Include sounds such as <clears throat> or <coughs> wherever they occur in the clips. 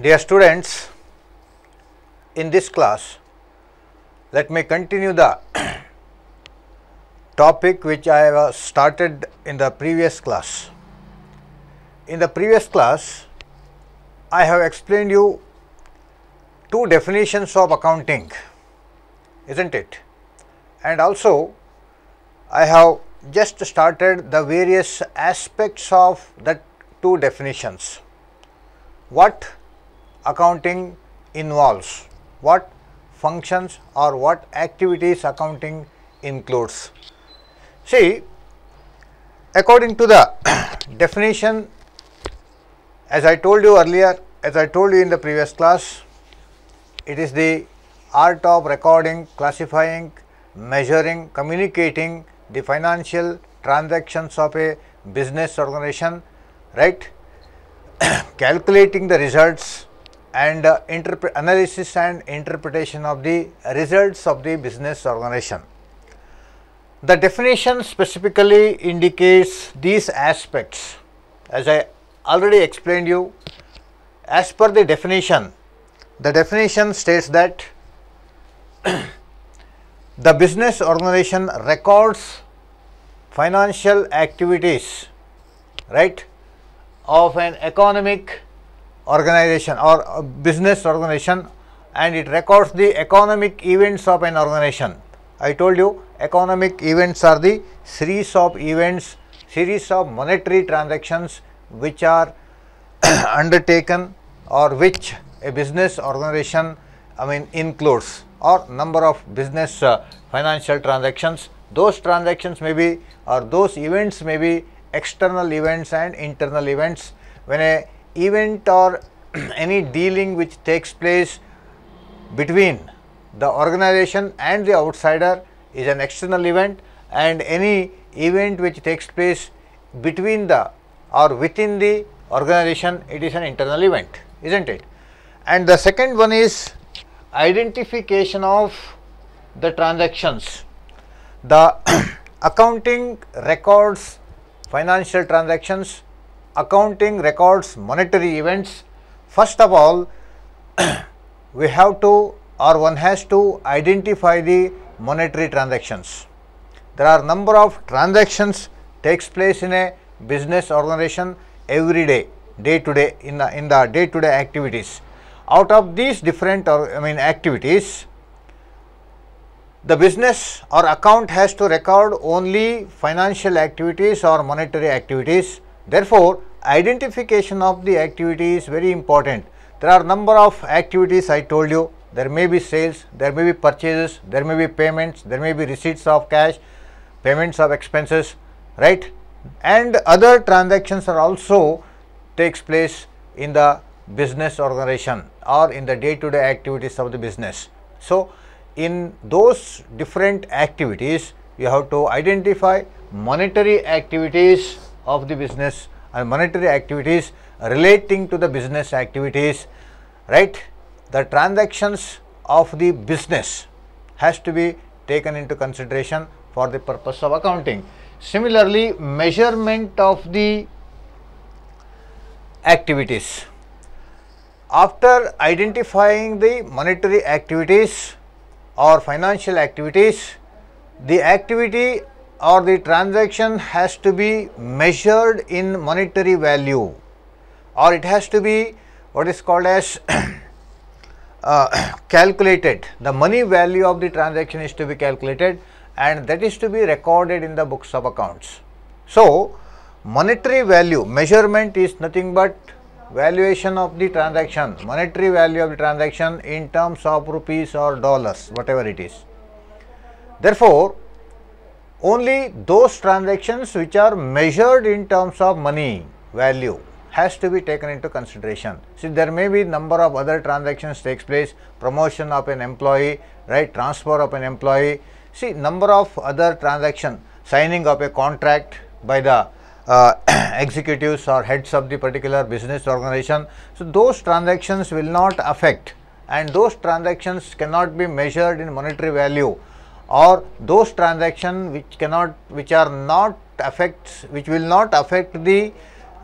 Dear students, in this class, let me continue the <clears throat> topic which I have uh, started in the previous class. In the previous class, I have explained you two definitions of accounting, isn't it? And also, I have just started the various aspects of that two definitions. What accounting involves, what functions or what activities accounting includes. See, according to the <coughs> definition, as I told you earlier, as I told you in the previous class, it is the art of recording, classifying, measuring, communicating the financial transactions of a business organization, right, <coughs> calculating the results and uh, analysis and interpretation of the results of the business organization. The definition specifically indicates these aspects as I already explained you as per the definition the definition states that <coughs> the business organization records financial activities right of an economic organization or business organization and it records the economic events of an organization. I told you economic events are the series of events, series of monetary transactions which are <coughs> undertaken or which a business organization I mean includes or number of business uh, financial transactions. Those transactions may be or those events may be external events and internal events. When a event or <clears throat> any dealing which takes place between the organization and the outsider is an external event and any event which takes place between the or within the organization it is an internal event isn't it and the second one is identification of the transactions the <clears throat> accounting records financial transactions accounting records monetary events. First of all, <clears throat> we have to or one has to identify the monetary transactions. There are number of transactions takes place in a business organization every day, day to day in the in the day to day activities. Out of these different or I mean activities, the business or account has to record only financial activities or monetary activities Therefore, identification of the activity is very important. There are number of activities I told you, there may be sales, there may be purchases, there may be payments, there may be receipts of cash, payments of expenses, right? And other transactions are also takes place in the business organization or in the day-to-day -day activities of the business. So, in those different activities, you have to identify monetary activities of the business or monetary activities relating to the business activities, right? The transactions of the business has to be taken into consideration for the purpose of accounting. Similarly, measurement of the activities. After identifying the monetary activities or financial activities, the activity or the transaction has to be measured in monetary value or it has to be what is called as <clears throat> uh, <clears throat> calculated. The money value of the transaction is to be calculated and that is to be recorded in the books of accounts. So, monetary value measurement is nothing but valuation of the transaction, monetary value of the transaction in terms of rupees or dollars, whatever it is. Therefore, only those transactions which are measured in terms of money value has to be taken into consideration. See, there may be number of other transactions takes place, promotion of an employee, right, transfer of an employee. See, number of other transaction, signing of a contract by the uh, <clears throat> executives or heads of the particular business organization. So, those transactions will not affect and those transactions cannot be measured in monetary value or those transaction which cannot which are not affects which will not affect the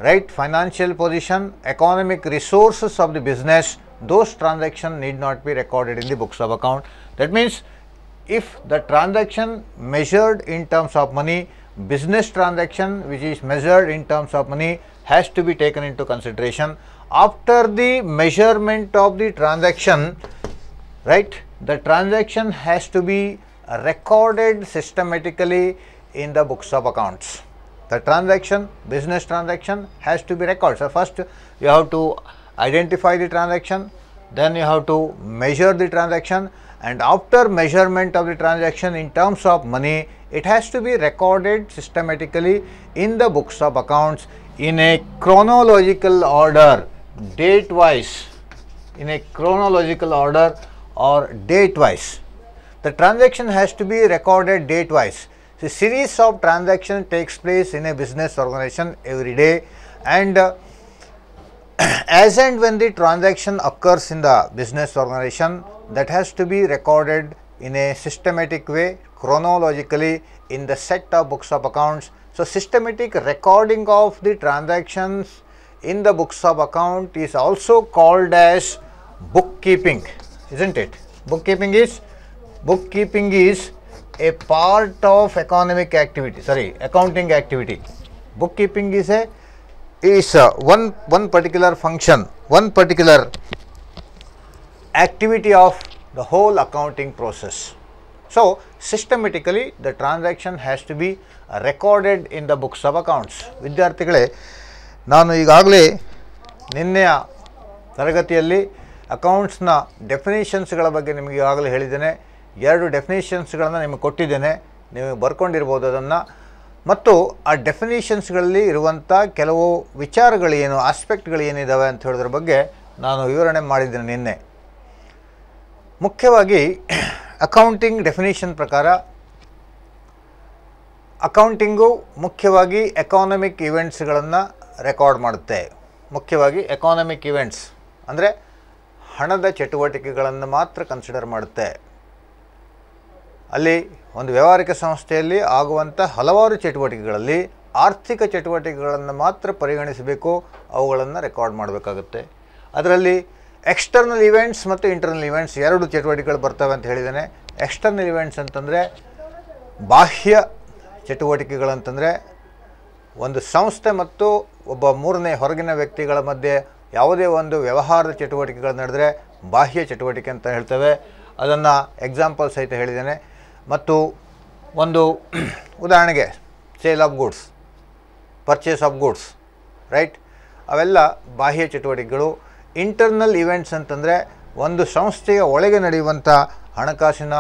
right financial position economic resources of the business those transaction need not be recorded in the books of account that means if the transaction measured in terms of money business transaction which is measured in terms of money has to be taken into consideration after the measurement of the transaction right the transaction has to be recorded systematically in the books of accounts. The transaction, business transaction has to be recorded. So, first you have to identify the transaction, then you have to measure the transaction and after measurement of the transaction in terms of money, it has to be recorded systematically in the books of accounts in a chronological order, date wise, in a chronological order or date wise the transaction has to be recorded date wise. So, series of transaction takes place in a business organization every day and uh, <clears throat> as and when the transaction occurs in the business organization that has to be recorded in a systematic way chronologically in the set of books of accounts. So, systematic recording of the transactions in the books of account is also called as bookkeeping, is not it? Bookkeeping is bookkeeping is a part of economic activity sorry accounting activity bookkeeping is a is one one particular function one particular activity of the whole accounting process so systematically the transaction has to be recorded in the books of accounts ವಿದ್ಯಾರ್ಥಿಗಳೇ ನಾನು ಈಗಾಗಲೇ ನಿನ್ನೆಯ ತರಗತಿಯಲ್ಲಿ ಅಕೌಂಟ್ಸ್ನ ಡೆಫಿನೇಷನ್ಸ್ಗಳ ಬಗ್ಗೆ ನಿಮಗೆ ಈಗಾಗಲೇ ಹೇಳಿದ್ದೇನೆ ಎರಡು ಡೆಫಿನೇಷನ್ಸ್ಗಳನ್ನು ನಿಮಗೆ ಕೊಟ್ಟಿದ್ದೇನೆ ನೀವು ಬರ್ಕೊಂಡಿರ್ಬೋದು ಅದನ್ನು ಮತ್ತು ಆ ಡೆಫಿನೇಷನ್ಸ್ಗಳಲ್ಲಿ ಇರುವಂಥ ಕೆಲವು ವಿಚಾರಗಳೇನು ಆಸ್ಪೆಕ್ಟ್ಗಳು ಏನಿದ್ದಾವೆ ಅಂತ ಹೇಳೋದ್ರ ಬಗ್ಗೆ ನಾನು ವಿವರಣೆ ಮಾಡಿದ್ದೇನೆ ನಿನ್ನೆ ಮುಖ್ಯವಾಗಿ ಅಕೌಂಟಿಂಗ್ ಡೆಫಿನೇಷನ್ ಪ್ರಕಾರ ಅಕೌಂಟಿಂಗು ಮುಖ್ಯವಾಗಿ ಎಕಾನಮಿಕ್ ಇವೆಂಟ್ಸ್ಗಳನ್ನು ರೆಕಾರ್ಡ್ ಮಾಡುತ್ತೆ ಮುಖ್ಯವಾಗಿ ಎಕಾನಮಿಕ್ ಇವೆಂಟ್ಸ್ ಅಂದರೆ ಹಣದ ಚಟುವಟಿಕೆಗಳನ್ನು ಮಾತ್ರ ಕನ್ಸಿಡರ್ ಮಾಡುತ್ತೆ ಅಲ್ಲಿ ಒಂದು ವ್ಯವಹಾರಿಕ ಸಂಸ್ಥೆಯಲ್ಲಿ ಆಗುವಂಥ ಹಲವಾರು ಚಟುವಟಿಕೆಗಳಲ್ಲಿ ಆರ್ಥಿಕ ಚಟುವಟಿಕೆಗಳನ್ನು ಮಾತ್ರ ಪರಿಗಣಿಸಬೇಕು ಅವುಗಳನ್ನು ರೆಕಾರ್ಡ್ ಮಾಡಬೇಕಾಗುತ್ತೆ ಅದರಲ್ಲಿ ಎಕ್ಸ್ಟರ್ನಲ್ ಇವೆಂಟ್ಸ್ ಮತ್ತು ಇಂಟರ್ನಲ್ ಇವೆಂಟ್ಸ್ ಎರಡು ಚಟುವಟಿಕೆಗಳು ಬರ್ತವೆ ಅಂತ ಹೇಳಿದ್ದೇನೆ ಎಕ್ಸ್ಟರ್ನಲ್ ಇವೆಂಟ್ಸ್ ಅಂತಂದರೆ ಬಾಹ್ಯ ಚಟುವಟಿಕೆಗಳಂತಂದರೆ ಒಂದು ಸಂಸ್ಥೆ ಮತ್ತು ಒಬ್ಬ ಮೂರನೇ ಹೊರಗಿನ ವ್ಯಕ್ತಿಗಳ ಮಧ್ಯೆ ಯಾವುದೇ ಒಂದು ವ್ಯವಹಾರದ ಚಟುವಟಿಕೆಗಳು ನಡೆದರೆ ಬಾಹ್ಯ ಚಟುವಟಿಕೆ ಅಂತ ಹೇಳ್ತೇವೆ ಅದನ್ನು ಎಕ್ಸಾಂಪಲ್ ಸಹಿತ ಹೇಳಿದ್ದೇನೆ ಮತ್ತು ಒಂದು ಉದಾಹರಣೆಗೆ sale of goods purchase of goods right ಅವೆಲ್ಲ ಬಾಹ್ಯ ಚಟುವಟಿಕೆಗಳು ಇಂಟರ್ನಲ್ ಇವೆಂಟ್ಸ್ ಅಂತಂದರೆ ಒಂದು ಸಂಸ್ಥೆಯ ಒಳಗೆ ನಡೆಯುವಂಥ ಹಣಕಾಸಿನ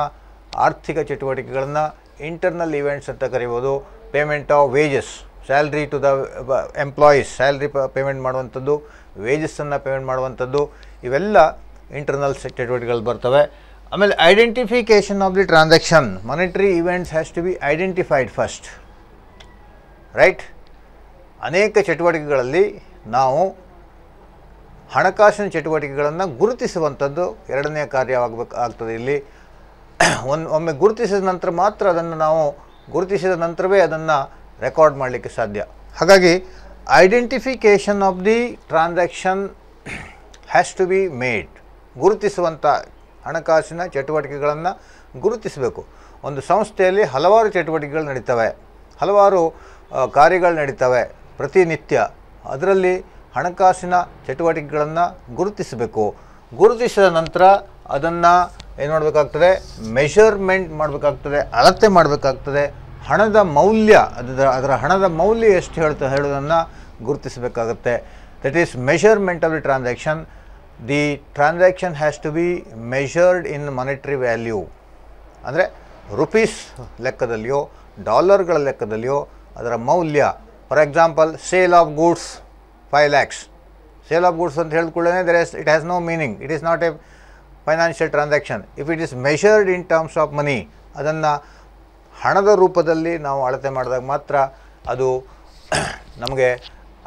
ಆರ್ಥಿಕ ಚಟುವಟಿಕೆಗಳನ್ನು ಇಂಟರ್ನಲ್ ಇವೆಂಟ್ಸ್ ಅಂತ ಕರಿಬೋದು payment of wages salary to the employees salary payment ಮಾಡುವಂಥದ್ದು ವೇಜಸ್ಸನ್ನು ಪೇಮೆಂಟ್ ಮಾಡುವಂಥದ್ದು ಇವೆಲ್ಲ ಇಂಟರ್ನಲ್ ಚಟುವಟಿಕೆಗಳು ಬರ್ತವೆ ಆಮೇಲೆ identification of the transaction monetary events has to be identified first right ಅನೇಕ ಚಟುವಟಿಕೆಗಳಲ್ಲಿ ನಾವು ಹಣಕಾಸಿನ ಚಟುವಟಿಕೆಗಳನ್ನು ಗುರುತಿಸುವಂಥದ್ದು ಎರಡನೇ ಕಾರ್ಯವಾಗಬೇಕು ಆಗ್ತದೆ ಇಲ್ಲಿ ಒಂದು ಒಮ್ಮೆ ಗುರುತಿಸಿದ ನಂತರ ಮಾತ್ರ ಅದನ್ನು ನಾವು ಗುರುತಿಸಿದ ನಂತರವೇ ಅದನ್ನು ರೆಕಾರ್ಡ್ ಮಾಡಲಿಕ್ಕೆ ಸಾಧ್ಯ ಹಾಗಾಗಿ identification of the transaction has to be made ಗುರುತಿಸುವಂಥ ಹಣಕಾಸಿನ ಚಟುವಟಿಕೆಗಳನ್ನು ಗುರುತಿಸಬೇಕು ಒಂದು ಸಂಸ್ಥೆಯಲ್ಲಿ ಹಲವಾರು ಚಟುವಟಿಕೆಗಳು ನಡೀತವೆ ಹಲವಾರು ಕಾರ್ಯಗಳು ನಡೀತವೆ ಪ್ರತಿನಿತ್ಯ ಅದರಲ್ಲಿ ಹಣಕಾಸಿನ ಚಟುವಟಿಕೆಗಳನ್ನು ಗುರುತಿಸಬೇಕು ಗುರುತಿಸಿದ ನಂತರ ಅದನ್ನು ಏನು ಮಾಡಬೇಕಾಗ್ತದೆ ಮೆಷರ್ಮೆಂಟ್ ಮಾಡಬೇಕಾಗ್ತದೆ ಅಳತೆ ಮಾಡಬೇಕಾಗ್ತದೆ ಹಣದ ಮೌಲ್ಯ ಅದರ ಅದರ ಹಣದ ಮೌಲ್ಯ ಎಷ್ಟು ಹೇಳ್ತಾ ಹೇಳೋದನ್ನು ಗುರುತಿಸಬೇಕಾಗತ್ತೆ that is measurement of the transaction the transaction has to be measured in monetary value ಅಂದರೆ ರುಪೀಸ್ ಲೆಕ್ಕದಲ್ಲಿಯೋ ಡಾಲರ್ಗಳ ಲೆಕ್ಕದಲ್ಲಿಯೋ ಅದರ ಮೌಲ್ಯ for example sale of goods five lakhs sale of goods ಅಂತ ಹೇಳ್ಕೊಳ್ಳೇ there is it has no meaning it is not a financial transaction if it is measured in terms of money ಅದನ್ನು ಹಣದ ರೂಪದಲ್ಲಿ ನಾವು ಅಳತೆ ಮಾಡಿದಾಗ ಮಾತ್ರ ಅದು <clears throat> ನಮಗೆ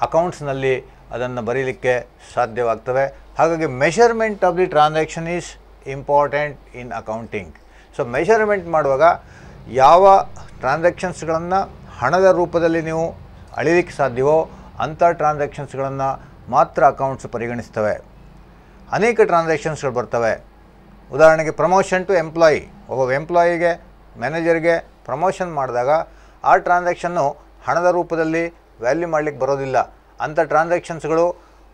ಅಕೌಂಟ್ಸ್ನಲ್ಲಿ ಅದನ್ನು ಬರೀಲಿಕ್ಕೆ ಸಾಧ್ಯವಾಗ್ತವೆ ಹಾಗಾಗಿ measurement of the transaction is important in accounting so measurement ಮಾಡುವಾಗ ಯಾವ ಟ್ರಾನ್ಸಾಕ್ಷನ್ಸ್ಗಳನ್ನು ಹಣದ ರೂಪದಲ್ಲಿ ನೀವು ಅಳಿಲಿಕ್ಕೆ ಸಾಧ್ಯವೋ ಅಂಥ ಟ್ರಾನ್ಸಾಕ್ಷನ್ಸ್ಗಳನ್ನು ಮಾತ್ರ ಅಕೌಂಟ್ಸ್ ಪರಿಗಣಿಸ್ತವೆ ಅನೇಕ ಟ್ರಾನ್ಸಾಕ್ಷನ್ಸ್ಗಳು ಬರ್ತವೆ ಉದಾಹರಣೆಗೆ ಪ್ರಮೋಷನ್ ಟು ಎಂಪ್ಲಾಯಿ ಒಬ್ಬ ಎಂಪ್ಲಾಯಿಗೆ ಮ್ಯಾನೇಜರ್ಗೆ ಪ್ರಮೋಷನ್ ಮಾಡಿದಾಗ ಆ ಟ್ರಾನ್ಸಾಕ್ಷನ್ನು ಹಣದ ರೂಪದಲ್ಲಿ ವ್ಯಾಲ್ಯೂ ಮಾಡಲಿಕ್ಕೆ ಬರೋದಿಲ್ಲ ಅಂಥ ಟ್ರಾನ್ಸಾಕ್ಷನ್ಸ್ಗಳು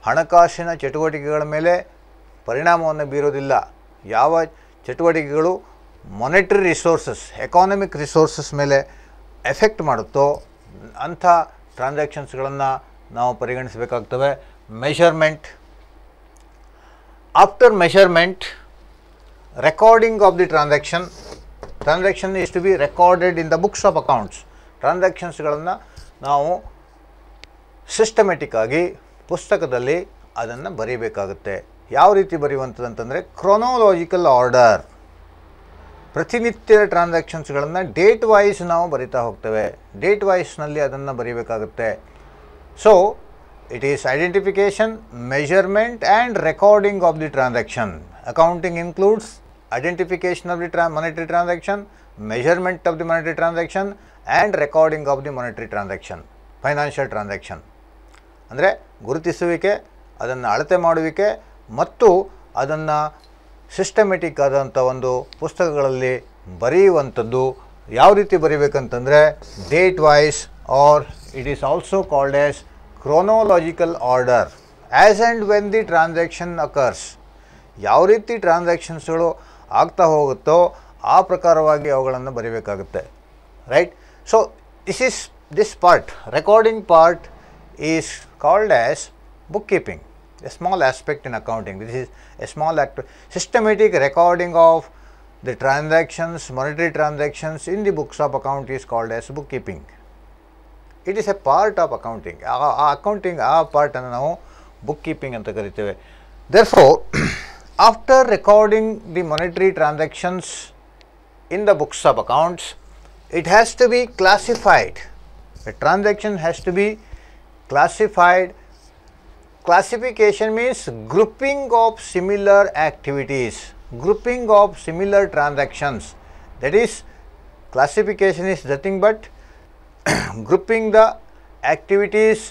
ಹಣಕಾಸಿನ ಚಟುವಟಿಕೆಗಳ ಮೇಲೆ ಪರಿಣಾಮವನ್ನು ಬೀರೋದಿಲ್ಲ ಯಾವ ಚಟುವಟಿಕೆಗಳು ಮೊನೆಟ್ರಿ ರಿಸೋರ್ಸಸ್ ಎಕಾನಮಿಕ್ ರಿಸೋರ್ಸಸ್ ಮೇಲೆ ಎಫೆಕ್ಟ್ ಮಾಡುತ್ತೋ ಅಂಥ ಟ್ರಾನ್ಸಾಕ್ಷನ್ಸ್ಗಳನ್ನು ನಾವು ಪರಿಗಣಿಸಬೇಕಾಗ್ತವೆ measurement after measurement recording of the transaction transaction is to be recorded in the books of accounts ಟ್ರಾನ್ಸಾಕ್ಷನ್ಸ್ಗಳನ್ನು ನಾವು ಸಿಸ್ಟಮೆಟಿಕ್ಕಾಗಿ ಪುಸ್ತಕದಲ್ಲಿ ಅದನ್ನು ಬರೀಬೇಕಾಗುತ್ತೆ ಯಾವ ರೀತಿ ಅಂತಂದರೆ ಕ್ರೋನೋಲಾಜಿಕಲ್ ಆರ್ಡರ್ ಪ್ರತಿನಿತ್ಯ ಟ್ರಾನ್ಸಾಕ್ಷನ್ಸ್ಗಳನ್ನು ಡೇಟ್ ವೈಸ್ ನಾವು ಬರಿತಾ ಹೋಗ್ತೇವೆ ಡೇಟ್ ವೈಸ್ನಲ್ಲಿ ಅದನ್ನು ಬರೀಬೇಕಾಗುತ್ತೆ so it is identification measurement and recording of the transaction accounting includes identification of the ಟ್ರಾ monetary transaction measurement of the monetary transaction and recording of the monetary transaction financial transaction ಅಂದರೆ ಗುರುತಿಸುವಿಕೆ ಅದನ್ನು ಅಳತೆ ಮಾಡುವಿಕೆ ಮತ್ತು ಅದನ್ನು ಸಿಸ್ಟಮೆಟಿಕ್ ಆದಂಥ ಒಂದು ಪುಸ್ತಕಗಳಲ್ಲಿ ಬರೆಯುವಂಥದ್ದು ಯಾವ ರೀತಿ ಬರೀಬೇಕಂತಂದರೆ date wise or it is also called as chronological order as and when the transaction occurs ಯಾವ ರೀತಿ ಟ್ರಾನ್ಸಾಕ್ಷನ್ಸ್ಗಳು ಆಗ್ತಾ ಹೋಗುತ್ತೋ ಆ ಪ್ರಕಾರವಾಗಿ ಅವುಗಳನ್ನು ಬರೀಬೇಕಾಗುತ್ತೆ right so this is this part recording part is called as bookkeeping, a small aspect in accounting. This is a small systematic recording of the transactions, monetary transactions in the books of account is called as bookkeeping. It is a part of accounting. Accounting a part and now bookkeeping and the Therefore, <clears throat> after recording the monetary transactions in the books of accounts, it has to be classified. The transaction has to be classified classification means grouping of similar activities grouping of similar transactions that is classification is nothing but <coughs> grouping the activities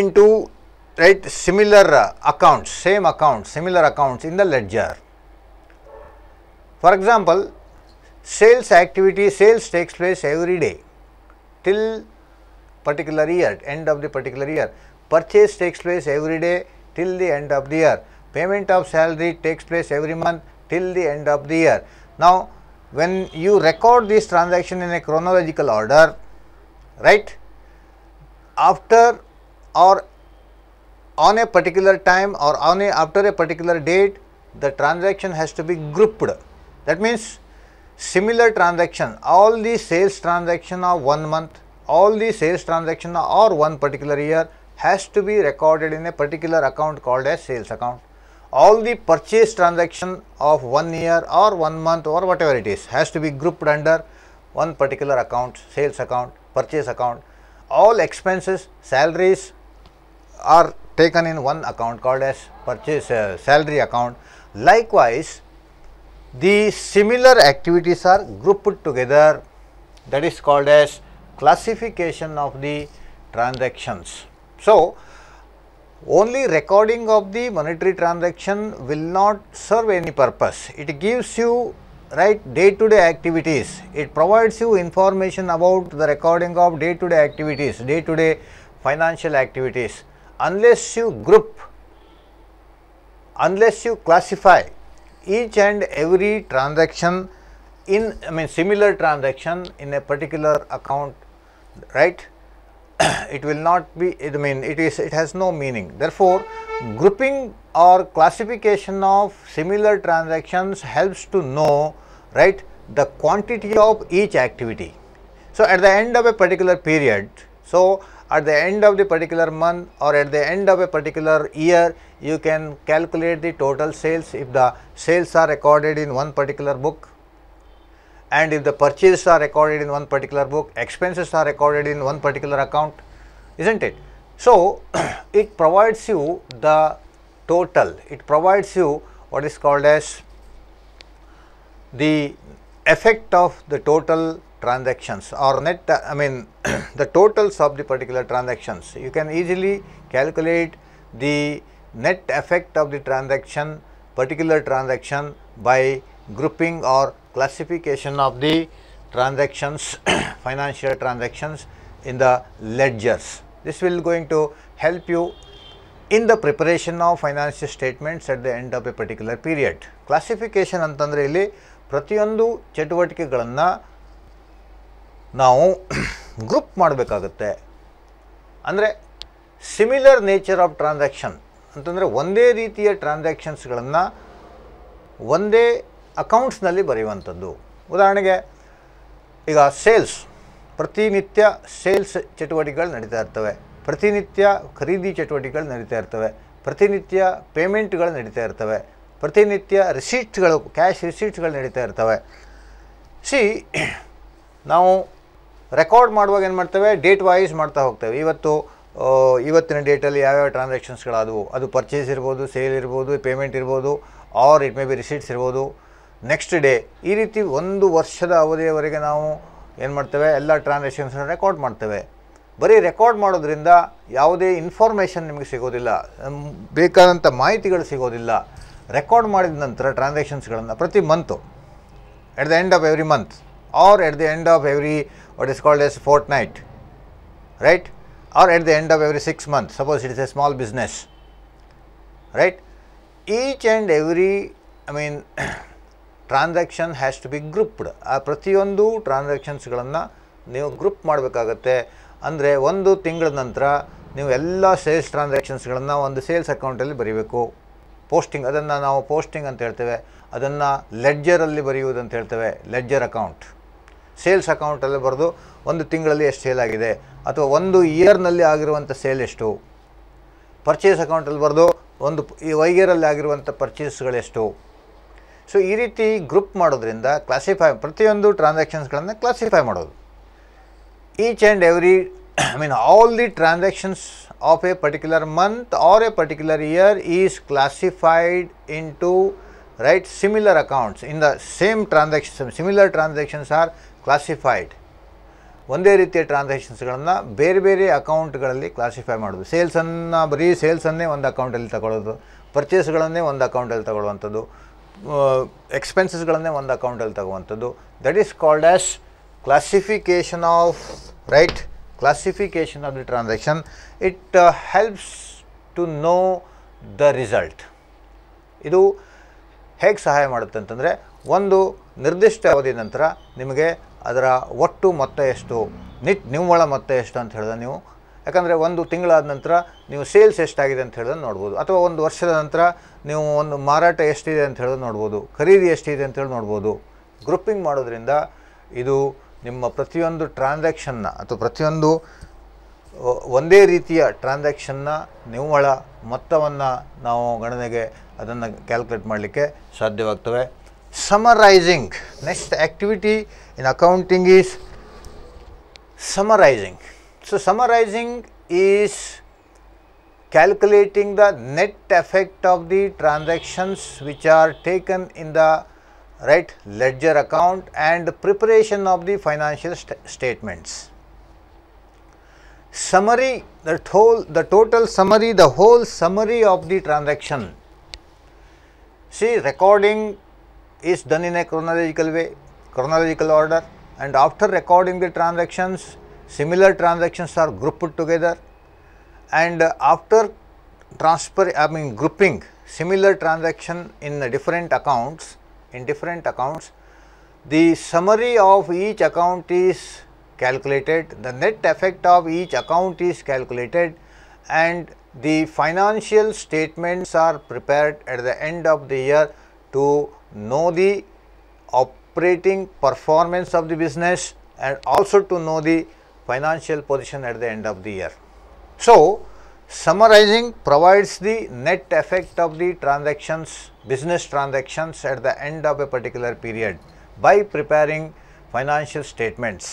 into right similar accounts same accounts similar accounts in the ledger for example sales activity sales takes place every day till particular year, end of the particular year. Purchase takes place every day till the end of the year. Payment of salary takes place every month till the end of the year. Now, when you record this transaction in a chronological order, right, after or on a particular time or on a after a particular date, the transaction has to be grouped. That means, similar transaction, all the sales transaction of one month, all the sales transaction or one particular year has to be recorded in a particular account called as sales account. All the purchase transaction of one year or one month or whatever it is has to be grouped under one particular account, sales account, purchase account. All expenses, salaries are taken in one account called as purchase uh, salary account. Likewise, the similar activities are grouped together that is called as classification of the transactions. So, only recording of the monetary transaction will not serve any purpose. It gives you right day to day activities. It provides you information about the recording of day to day activities, day to day financial activities. Unless you group, unless you classify each and every transaction in I mean similar transaction in a particular account, right? <clears throat> it will not be I mean it is it has no meaning. Therefore, grouping or classification of similar transactions helps to know right the quantity of each activity. So, at the end of a particular period, so at the end of the particular month or at the end of a particular year, you can calculate the total sales if the sales are recorded in one particular book and if the purchases are recorded in one particular book, expenses are recorded in one particular account, isn't it? So, <clears throat> it provides you the total, it provides you what is called as the effect of the total transactions or net, I mean <clears throat> the totals of the particular transactions. You can easily calculate the net effect of the transaction, particular transaction by grouping or classification of the transactions, financial transactions in the ledgers. This will going to help you in the preparation of financial statements at the end of a particular period. Classification, classification ಅಂತಂದರೆ ಇಲ್ಲಿ ಪ್ರತಿಯೊಂದು ಚಟುವಟಿಕೆಗಳನ್ನು ನಾವು group ಮಾಡಬೇಕಾಗತ್ತೆ ಅಂದರೆ similar nature of transaction ಅಂತಂದರೆ ಒಂದೇ ರೀತಿಯ ಟ್ರಾನ್ಸಾಕ್ಷನ್ಸ್ಗಳನ್ನು ಒಂದೇ ಅಕೌಂಟ್ಸ್ನಲ್ಲಿ ಬರೆಯುವಂಥದ್ದು ಉದಾಹರಣೆಗೆ ಈಗ ಸೇಲ್ಸ್ ಪ್ರತಿನಿತ್ಯ ಸೇಲ್ಸ್ ಚಟುವಟಿಕೆಗಳು ನಡೀತಾ ಇರ್ತವೆ ಪ್ರತಿನಿತ್ಯ ಖರೀದಿ ಚಟುವಟಿಕೆಗಳು ನಡೀತಾ ಇರ್ತವೆ ಪ್ರತಿನಿತ್ಯ ಪೇಮೆಂಟ್ಗಳು ನಡೀತಾ ಇರ್ತವೆ ಪ್ರತಿನಿತ್ಯ ರಿಸೀಟ್ಗಳು ಕ್ಯಾಶ್ ರಿಸೀಟ್ಗಳು ನಡೀತಾ ಇರ್ತವೆ ಸಿ ನಾವು ರೆಕಾರ್ಡ್ ಮಾಡುವಾಗ ಏನು ಮಾಡ್ತೇವೆ ಡೇಟ್ ವೈಸ್ ಮಾಡ್ತಾ ಹೋಗ್ತೇವೆ ಇವತ್ತು ಇವತ್ತಿನ ಡೇಟಲ್ಲಿ ಯಾವ್ಯಾವ ಟ್ರಾನ್ಸಾಕ್ಷನ್ಸ್ಗಳಾದವು ಅದು ಪರ್ಚೇಸ್ ಇರ್ಬೋದು ಸೇಲ್ ಇರ್ಬೋದು ಪೇಮೆಂಟ್ ಇರ್ಬೋದು or it may be receipts ಇರ್ಬೋದು ನೆಕ್ಸ್ಟ್ ಡೇ ಈ ರೀತಿ ಒಂದು ವರ್ಷದ ಅವಧಿಯವರೆಗೆ ನಾವು ಏನು ಮಾಡ್ತೇವೆ ಎಲ್ಲ ಟ್ರಾನ್ಸಾಕ್ಷನ್ಸ್ನ ರೆಕಾರ್ಡ್ ಮಾಡ್ತೇವೆ ಬರೀ ರೆಕಾರ್ಡ್ ಮಾಡೋದ್ರಿಂದ ಯಾವುದೇ ಇನ್ಫಾರ್ಮೇಷನ್ ನಿಮಗೆ ಸಿಗೋದಿಲ್ಲ ಬೇಕಾದಂಥ ಮಾಹಿತಿಗಳು ಸಿಗೋದಿಲ್ಲ ರೆಕಾರ್ಡ್ ಮಾಡಿದ ನಂತರ ಟ್ರಾನ್ಸಾಕ್ಷನ್ಸ್ಗಳನ್ನು ಪ್ರತಿ month at the end of every month or at the end of every what is called as fortnight right or at the end of every six month suppose it is a small business right each and every I mean transaction has to be grouped ಆ ಪ್ರತಿಯೊಂದು ಟ್ರಾನ್ಸಾಕ್ಷನ್ಸ್ಗಳನ್ನು ನೀವು group ಮಾಡಬೇಕಾಗತ್ತೆ ಅಂದರೆ ಒಂದು ತಿಂಗಳ ನಂತರ ನೀವು ಎಲ್ಲ ಸೇಲ್ಸ್ ಟ್ರಾನ್ಸಾಕ್ಷನ್ಸ್ಗಳನ್ನು ಒಂದು ಸೇಲ್ಸ್ ಅಕೌಂಟಲ್ಲಿ ಬರೀಬೇಕು ಪೋಸ್ಟಿಂಗ್ ಅದನ್ನು ನಾವು ಪೋಸ್ಟಿಂಗ್ ಅಂತ ಹೇಳ್ತೇವೆ ಅದನ್ನು ಲೆಡ್ಜರಲ್ಲಿ ಬರೆಯುವುದಂತ ಹೇಳ್ತೇವೆ ಲೆಡ್ಜರ್ ಅಕೌಂಟ್ ಸೇಲ್ಸ್ ಅಕೌಂಟಲ್ಲಿ ಬರೆದು ಒಂದು ತಿಂಗಳಲ್ಲಿ ಎಷ್ಟು ಸೇಲ್ ಆಗಿದೆ ಅಥವಾ ಒಂದು ಇಯರ್ನಲ್ಲಿ ಆಗಿರುವಂಥ ಸೇಲ್ ಎಷ್ಟು ಪರ್ಚೇಸ್ ಅಕೌಂಟಲ್ಲಿ ಬರೆದು ಒಂದು ಈ ವೈಗಿಯರಲ್ಲಿ ಆಗಿರುವಂಥ ಪರ್ಚೇಸ್ಗಳೆಷ್ಟು ಸೊ ಈ ರೀತಿ ಗ್ರೂಪ್ ಮಾಡೋದ್ರಿಂದ ಕ್ಲಾಸಿಫೈ ಪ್ರತಿಯೊಂದು ಟ್ರಾನ್ಸಾಕ್ಷನ್ಸ್ಗಳನ್ನು ಕ್ಲಾಸಿಫೈ ಮಾಡೋದು each and every I mean all the transactions of a particular month or a particular year is classified into right similar accounts in the same transactions similar transactions are classified ಒಂದೇ ರೀತಿಯ ಟ್ರಾನ್ಸಾಕ್ಷನ್ಸ್ಗಳನ್ನು ಬೇರೆ ಬೇರೆ ಅಕೌಂಟ್ಗಳಲ್ಲಿ classify ಮಾಡೋದು ಸೇಲ್ಸನ್ನು ಬರೀ ಸೇಲ್ಸನ್ನೇ ಒಂದು ಅಕೌಂಟಲ್ಲಿ ತಗೊಳ್ಳೋದು ಪರ್ಚೇಸ್ಗಳನ್ನೇ ಒಂದು ಅಕೌಂಟಲ್ಲಿ ತಗೊಳ್ಳುವಂಥದ್ದು ಎಕ್ಸ್ಪೆನ್ಸಸ್ಗಳನ್ನೇ ಒಂದು ಅಕೌಂಟಲ್ಲಿ ತಗೋವಂಥದ್ದು that is called as classification of right classification of the transaction it helps to know the result ಇದು ಹೇಗೆ ಸಹಾಯ ಮಾಡುತ್ತೆ ಅಂತಂದರೆ ಒಂದು ನಿರ್ದಿಷ್ಟ ಅವಧಿ ನಂತರ ನಿಮಗೆ ಅದರ ಒಟ್ಟು ಮೊತ್ತ ಎಷ್ಟು ನಿಟ್ ನಿವ್ವಳ ಮೊತ್ತ ಎಷ್ಟು ಅಂತ ಹೇಳಿದ್ರೆ ನೀವು ಯಾಕಂದರೆ ಒಂದು ತಿಂಗಳಾದ ನಂತರ ನೀವು ಸೇಲ್ಸ್ ಎಷ್ಟಾಗಿದೆ ಅಂತ ಹೇಳೋದು ನೋಡ್ಬೋದು ಅಥವಾ ಒಂದು ವರ್ಷದ ನಂತರ ನೀವು ಒಂದು ಮಾರಾಟ ಎಷ್ಟಿದೆ ಅಂತ ಹೇಳೋದು ನೋಡ್ಬೋದು ಖರೀದಿ ಎಷ್ಟಿದೆ ಅಂತ ಹೇಳಿ ನೋಡ್ಬೋದು ಗ್ರೂಪಿಂಗ್ ಮಾಡೋದ್ರಿಂದ ಇದು ನಿಮ್ಮ ಪ್ರತಿಯೊಂದು ಟ್ರಾನ್ಸಾಕ್ಷನ್ನ ಅಥವಾ ಪ್ರತಿಯೊಂದು ಒಂದೇ ರೀತಿಯ ಟ್ರಾನ್ಸಾಕ್ಷನ್ನ ನಿವ್ವಳ ಮೊತ್ತವನ್ನು ನಾವು ಗಣನೆಗೆ ಅದನ್ನು ಕ್ಯಾಲ್ಕುಲೇಟ್ ಮಾಡಲಿಕ್ಕೆ ಸಾಧ್ಯವಾಗ್ತವೆ summarising next activity in accounting is summarising So, summarizing is calculating the net effect of the transactions which are taken in the right ledger account and preparation of the financial st statements. Summary, the, whole, the total summary, the whole summary of the transaction. See, recording is done in a chronological way, chronological order and after recording the transactions, similar transactions are grouped together and after transfer I mean grouping similar transaction in different accounts in different accounts the summary of each account is calculated the net effect of each account is calculated and the financial statements are prepared at the end of the year to know the operating performance of the business and also to know the financial position at the end of the year. So, summarizing provides the net effect of the transactions, business transactions at the end of a particular period by preparing financial statements.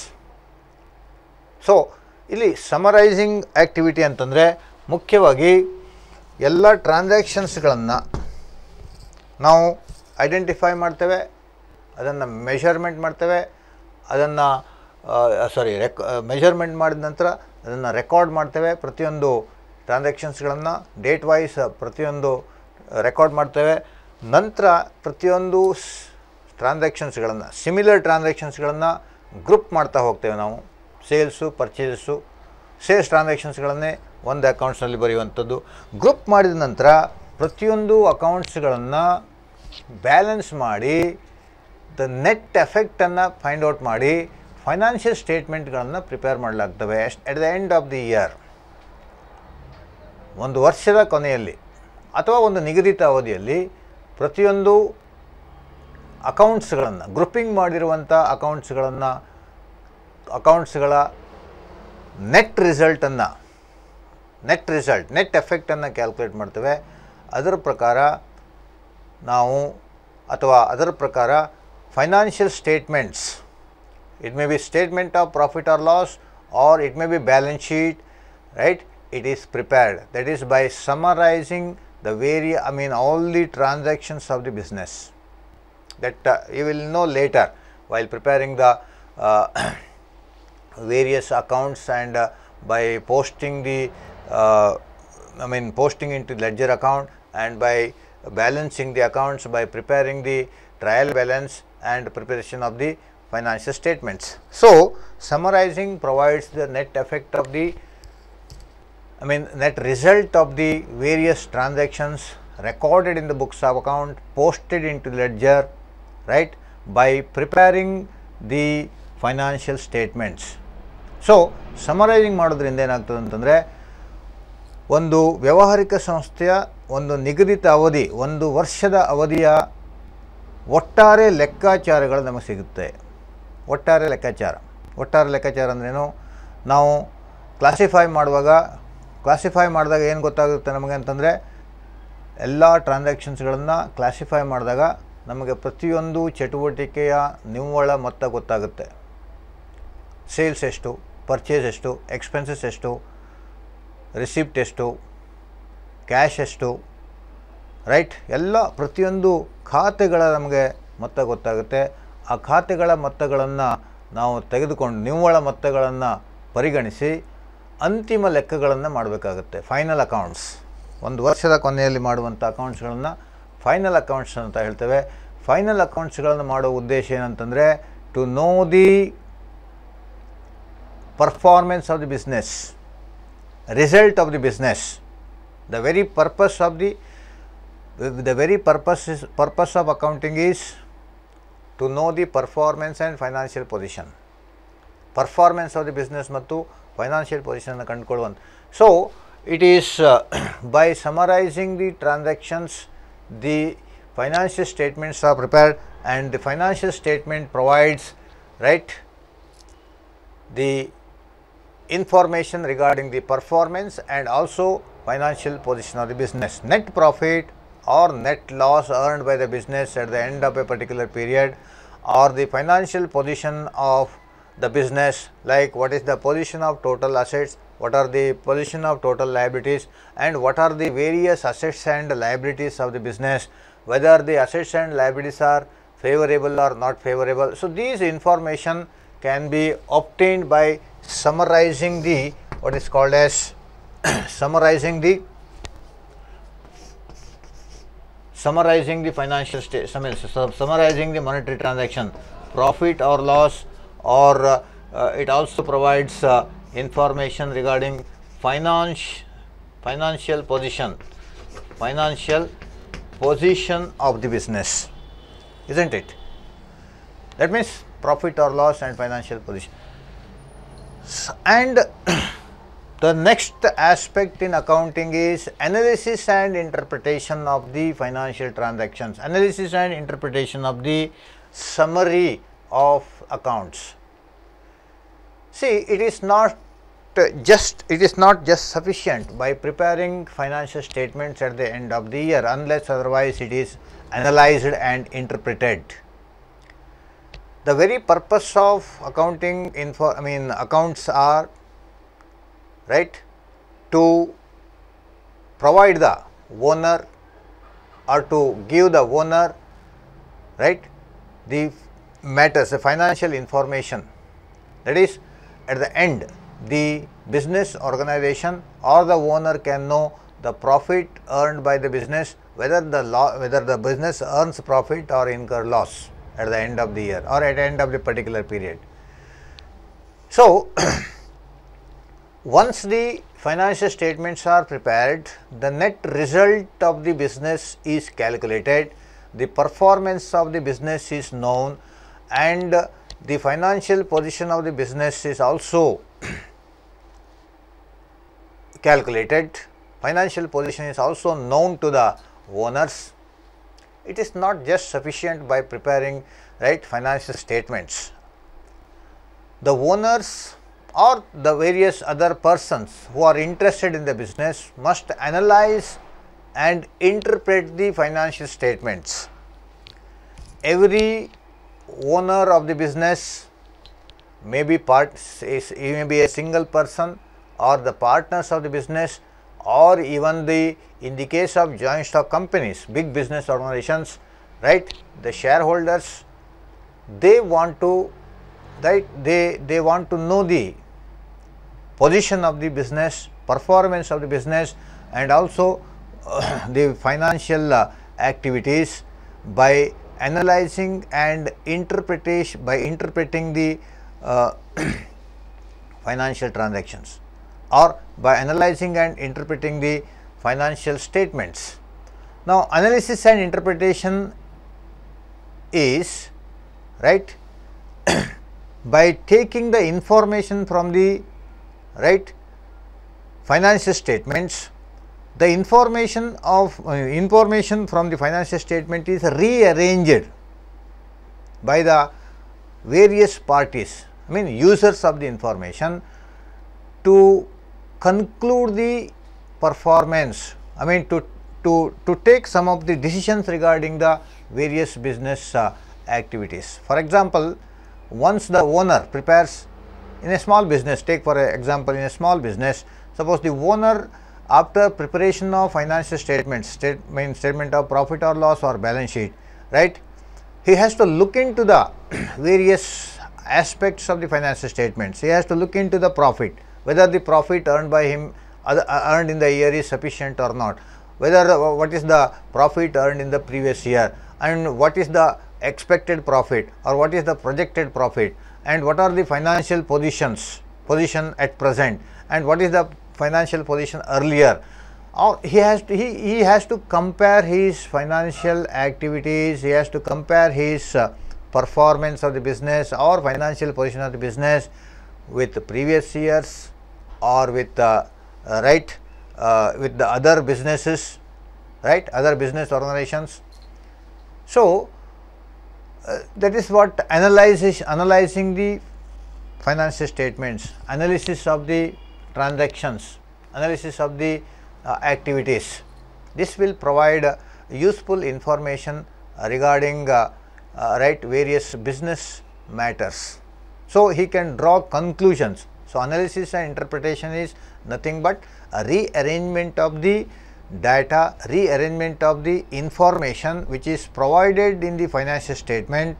So, ಇಲ್ಲಿ summarising mukhya ಅಂತಂದರೆ ಮುಖ್ಯವಾಗಿ transactions ಟ್ರಾನ್ಸಾಕ್ಷನ್ಸ್ಗಳನ್ನು ನಾವು identify ಮಾಡ್ತೇವೆ ಅದನ್ನು measurement ಮಾಡ್ತೇವೆ ಅದನ್ನು ಸಾರಿ ರೆಕ್ measurement ಮಾಡಿದ ನಂತರ ಅದನ್ನು ರೆಕಾರ್ಡ್ ಮಾಡ್ತೇವೆ ಪ್ರತಿಯೊಂದು ಟ್ರಾನ್ಸಾಕ್ಷನ್ಸ್ಗಳನ್ನು ಡೇಟ್ ವೈಸ್ ಪ್ರತಿಯೊಂದು ರೆಕಾರ್ಡ್ ಮಾಡ್ತೇವೆ ನಂತರ ಪ್ರತಿಯೊಂದು ಟ್ರಾನ್ಸಾಕ್ಷನ್ಸ್ಗಳನ್ನು ಸಿಮಿಲರ್ ಟ್ರಾನ್ಸಾಕ್ಷನ್ಸ್ಗಳನ್ನು ಗ್ರೂಪ್ ಮಾಡ್ತಾ ಹೋಗ್ತೇವೆ ನಾವು ಸೇಲ್ಸು ಪರ್ಚೇಸಸ್ಸು ಸೇಲ್ಸ್ ಟ್ರಾನ್ಸಾಕ್ಷನ್ಸ್ಗಳನ್ನೇ ಒಂದು ಅಕೌಂಟ್ಸ್ನಲ್ಲಿ ಬರೆಯುವಂಥದ್ದು ಗ್ರೂಪ್ ಮಾಡಿದ ನಂತರ ಪ್ರತಿಯೊಂದು ಅಕೌಂಟ್ಸ್ಗಳನ್ನು ಬ್ಯಾಲೆನ್ಸ್ ಮಾಡಿ ದ ನೆಟ್ ಎಫೆಕ್ಟನ್ನು ಫೈಂಡ್ ಔಟ್ ಮಾಡಿ ಫೈನಾನ್ಷಿಯಲ್ ಸ್ಟೇಟ್ಮೆಂಟ್ಗಳನ್ನು ಪ್ರಿಪೇರ್ ಮಾಡಲಾಗ್ತವೆ at the end of the year ಒಂದು ವರ್ಷದ ಕೊನೆಯಲ್ಲಿ ಅಥವಾ ಒಂದು ನಿಗದಿತ ಅವಧಿಯಲ್ಲಿ ಪ್ರತಿಯೊಂದು ಅಕೌಂಟ್ಸ್ಗಳನ್ನು ಗ್ರೂಪಿಂಗ್ ಮಾಡಿರುವಂಥ ಅಕೌಂಟ್ಸ್ಗಳನ್ನು ಅಕೌಂಟ್ಸ್ಗಳ ನೆಟ್ ರಿಸಲ್ಟನ್ನು ನೆಟ್ ರಿಸಲ್ಟ್ ನೆಟ್ ಎಫೆಕ್ಟನ್ನು ಕ್ಯಾಲ್ಕುಲೇಟ್ ಮಾಡ್ತೇವೆ ಅದರ ಪ್ರಕಾರ ನಾವು ಅಥವಾ ಅದರ ಪ್ರಕಾರ financial statements it may be statement of profit or loss or it may be balance sheet, right? It is prepared that is by summarizing the very, I mean all the transactions of the business that uh, you will know later while preparing the uh, <coughs> various accounts and uh, by posting the uh, I mean posting into ledger account and by balancing the accounts by preparing the trial balance and preparation of the financial statements. So, summarizing provides the net effect of the I mean net result of the various transactions recorded in the books of account posted into ledger right by preparing the financial statements. Financial statements so summarising ಮಾಡೋದ್ರಿಂದ ondu vyavaharika ಒಂದು ondu nigadita ಒಂದು ondu varshada ಒಂದು ವರ್ಷದ ಅವಧಿಯ ಒಟ್ಟಾರೆ ಲೆಕ್ಕಾಚಾರಗಳು ನಮಗೆ ಸಿಗುತ್ತೆ ಒಟ್ಟಾರೆ ಲೆಕ್ಕಾಚಾರ ಒಟ್ಟಾರೆ ಲೆಕ್ಕಾಚಾರ ಅಂದ್ರೇನು ನಾವು ಕ್ಲಾಸಿಫೈ ಮಾಡುವಾಗ ಕ್ಲಾಸಿಫೈ ಮಾಡಿದಾಗ ಏನು ಗೊತ್ತಾಗುತ್ತೆ ನಮಗೆ ಅಂತಂದರೆ ಎಲ್ಲ ಟ್ರಾನ್ಸಾಕ್ಷನ್ಸ್ಗಳನ್ನು ಕ್ಲಾಸಿಫೈ ಮಾಡಿದಾಗ ನಮಗೆ ಪ್ರತಿಯೊಂದು ಚಟುವಟಿಕೆಯ ನಿವ್ವಳ ಮೊತ್ತ ಗೊತ್ತಾಗುತ್ತೆ ಸೇಲ್ಸ್ ಎಷ್ಟು ಪರ್ಚೇಸ್ ಎಷ್ಟು ಎಕ್ಸ್ಪೆನ್ಸಸ್ ಎಷ್ಟು ರಿಸಿಪ್ಟ್ ಎಷ್ಟು ಕ್ಯಾಶ್ ಎಷ್ಟು ರೈಟ್ ಎಲ್ಲ ಪ್ರತಿಯೊಂದು ಖಾತೆಗಳ ನಮಗೆ ಮೊತ್ತ ಗೊತ್ತಾಗುತ್ತೆ ಆ ಖಾತೆಗಳ ಮೊತ್ತಗಳನ್ನು ನಾವು ತೆಗೆದುಕೊಂಡು ನಿವ್ವಳ ಮೊತ್ತಗಳನ್ನು ಪರಿಗಣಿಸಿ ಅಂತಿಮ ಲೆಕ್ಕಗಳನ್ನು ಮಾಡಬೇಕಾಗುತ್ತೆ ಫೈನಲ್ ಅಕೌಂಟ್ಸ್ ಒಂದು ವರ್ಷದ ಕೊನೆಯಲ್ಲಿ ಮಾಡುವಂಥ ಅಕೌಂಟ್ಸ್ಗಳನ್ನು ಫೈನಲ್ ಅಕೌಂಟ್ಸ್ ಅಂತ ಹೇಳ್ತೇವೆ ಫೈನಲ್ ಅಕೌಂಟ್ಸ್ಗಳನ್ನು ಮಾಡೋ ಉದ್ದೇಶ ಏನಂತಂದರೆ to know the performance of the business result of the business the very purpose of the the very purpose is purpose of accounting is to know the performance and financial position. Performance of the business matu, financial position control one. So it is uh, <coughs> by summarizing the transactions the financial statements are prepared and the financial statement provides right the information regarding the performance and also financial position of the business net profit or net loss earned by the business at the end of a particular period or the financial position of the business like what is the position of total assets, what are the position of total liabilities and what are the various assets and liabilities of the business, whether the assets and liabilities are favorable or not favorable. So, these information can be obtained by summarizing the what is called as <coughs> summarizing the summarizing the financial state, summarizing the monetary transaction, profit or loss, or uh, uh, it also provides uh, information regarding finance, financial position, financial position of the business, isn't it? That means profit or loss and financial position. And <clears throat> The next aspect in accounting is analysis and interpretation of the financial transactions, analysis and interpretation of the summary of accounts. See, it is not just it is not just sufficient by preparing financial statements at the end of the year unless otherwise it is analyzed and interpreted. The very purpose of accounting info I mean accounts are right to provide the owner or to give the owner right the matters the financial information that is at the end the business organization or the owner can know the profit earned by the business whether the whether the business earns profit or incur loss at the end of the year or at the end of the particular period so <clears throat> Once the financial statements are prepared, the net result of the business is calculated, the performance of the business is known and the financial position of the business is also <clears throat> calculated. Financial position is also known to the owners. It is not just sufficient by preparing right financial statements. The owners or the various other persons who are interested in the business must analyze and interpret the financial statements. Every owner of the business may be part is may be a single person or the partners of the business or even the in the case of joint stock companies big business organizations right the shareholders they want to right, they, they want to know the position of the business, performance of the business and also uh, <clears throat> the financial uh, activities by analyzing and interpretation by interpreting the uh, <clears throat> financial transactions or by analyzing and interpreting the financial statements. Now, analysis and interpretation is right <clears throat> by taking the information from the right financial statements the information of uh, information from the financial statement is rearranged by the various parties i mean users of the information to conclude the performance i mean to to to take some of the decisions regarding the various business uh, activities for example once the owner prepares in a small business, take for example in a small business, suppose the owner after preparation of financial statements, state, statement of profit or loss or balance sheet, right? He has to look into the <clears throat> various aspects of the financial statements. He has to look into the profit, whether the profit earned by him uh, earned in the year is sufficient or not, whether uh, what is the profit earned in the previous year and what is the expected profit or what is the projected profit and what are the financial positions position at present and what is the financial position earlier or he has to he, he has to compare his financial activities he has to compare his uh, performance of the business or financial position of the business with the previous years or with the uh, right uh, with the other businesses right other business organizations so uh, that is what analysis analyzing the financial statements, analysis of the transactions, analysis of the uh, activities. This will provide uh, useful information regarding uh, uh, right various business matters. So, he can draw conclusions. So, analysis and interpretation is nothing but a rearrangement of the data, rearrangement of the information which is provided in the financial statement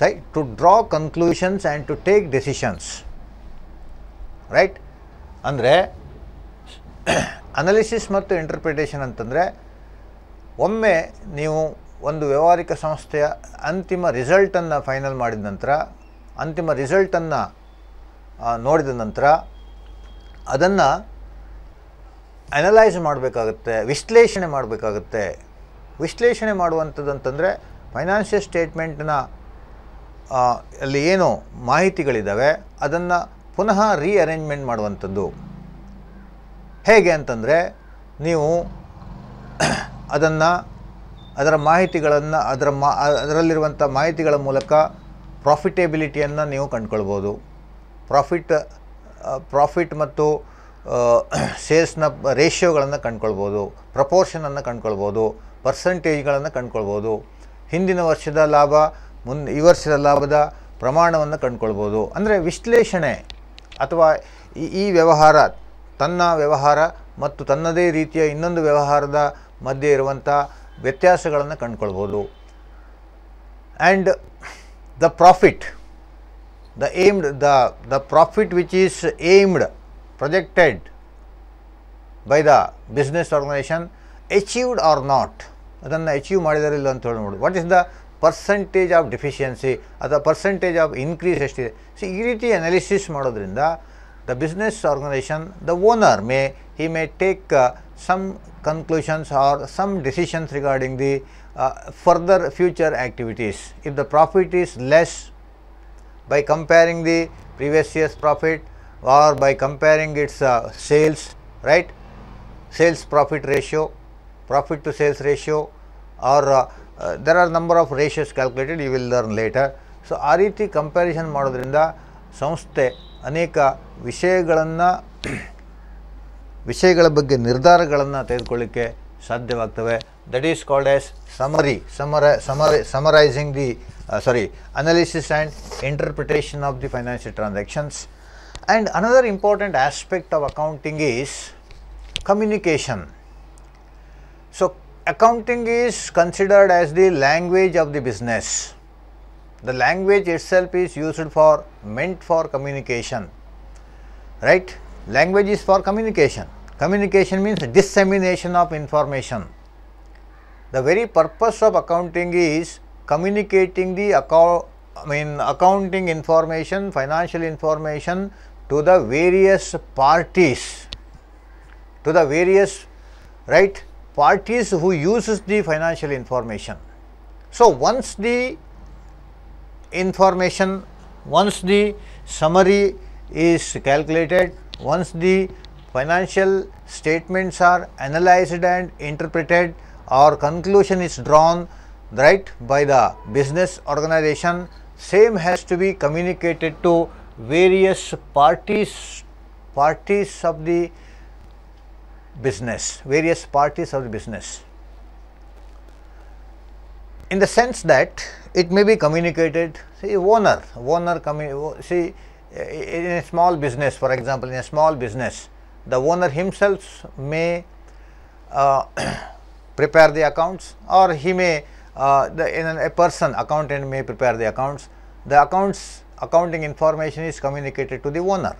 right, to draw conclusions and to take decisions right andre analysis mat interpretation antandre omme niyhu ondu vyavarika samasthaya anthima resultanna final madid nantra anthima resultanna nodid nantra adanna analyse ಮಾಡಬೇಕಾಗುತ್ತೆ ವಿಶ್ಲೇಷಣೆ ಮಾಡಬೇಕಾಗುತ್ತೆ ವಿಶ್ಲೇಷಣೆ ಮಾಡುವಂಥದ್ದು ಅಂತಂದರೆ financial ಸ್ಟೇಟ್ಮೆಂಟ್ನ ಅಲ್ಲಿ ಏನು ಮಾಹಿತಿಗಳಿದ್ದಾವೆ ಅದನ್ನು ಪುನಃ ರೀಅರೇಂಜ್ಮೆಂಟ್ ಮಾಡುವಂಥದ್ದು ಹೇಗೆ ಅಂತಂದರೆ ನೀವು <clears throat> ಅದನ್ನು ಅದರ ಮಾಹಿತಿಗಳನ್ನು ಅದರ ಮಾ ಅದರಲ್ಲಿರುವಂಥ ಮಾಹಿತಿಗಳ ಮೂಲಕ ಪ್ರಾಫಿಟೇಬಿಲಿಟಿಯನ್ನು ನೀವು ಕಂಡುಕೊಳ್ಬೋದು ಪ್ರಾಫಿಟ್ ಪ್ರಾಫಿಟ್ ಮತ್ತು ಸೇಲ್ಸ್ನ ರೇಷಿಯೋಗಳನ್ನು ಕಂಡುಕೊಳ್ಬೋದು ಪ್ರಪೋರ್ಷನನ್ನು ಕಂಡ್ಕೊಳ್ಬೋದು ಪರ್ಸಂಟೇಜ್ಗಳನ್ನು ಕಂಡುಕೊಳ್ಬೋದು ಹಿಂದಿನ ವರ್ಷದ ಲಾಭ ಮುನ್ ಈ ವರ್ಷದ ಲಾಭದ ಪ್ರಮಾಣವನ್ನು ಕಂಡುಕೊಳ್ಬೋದು ಅಂದರೆ ವಿಶ್ಲೇಷಣೆ ಅಥವಾ ಈ ವ್ಯವಹಾರ ತನ್ನ ವ್ಯವಹಾರ ಮತ್ತು ತನ್ನದೇ ರೀತಿಯ ಇನ್ನೊಂದು ವ್ಯವಹಾರದ ಮಧ್ಯೆ ಇರುವಂಥ ವ್ಯತ್ಯಾಸಗಳನ್ನು ಕಂಡುಕೊಳ್ಬೋದು and the profit the aimed the the profit which is aimed projected by the business organization achieved or not adanna achieve madidare illa antu nodu what is the percentage of deficiency adha percentage of increase eshte ide see ee riti analysis madodrinda the business organization the owner may he may take uh, some conclusions or some decisions regarding the uh, further future activities if the profit is less by comparing the previous year's profit or by comparing its uh, sales, right? Sales profit ratio, profit to sales ratio, or uh, uh, there are number of ratios calculated, you will learn later. So, RET comparison model in the Samste Aneka Vishagalana Vishagalabagi Nirdar Galana Telkulike Sadhavaktave. That is called as summary, summary, summarizing the sorry, analysis and interpretation of the financial transactions. And another important aspect of accounting is communication. So, accounting is considered as the language of the business. The language itself is used for meant for communication, right? Language is for communication. Communication means dissemination of information. The very purpose of accounting is communicating the account, I mean accounting information, financial information to the various parties, to the various right parties who uses the financial information. So, once the information, once the summary is calculated, once the financial statements are analyzed and interpreted or conclusion is drawn right by the business organization, same has to be communicated to various parties parties of the business various parties of the business in the sense that it may be communicated see owner owner see in a small business for example in a small business the owner himself may uh, <coughs> prepare the accounts or he may uh, the, in an, a person accountant may prepare the accounts the accounts accounting information is communicated to the owner.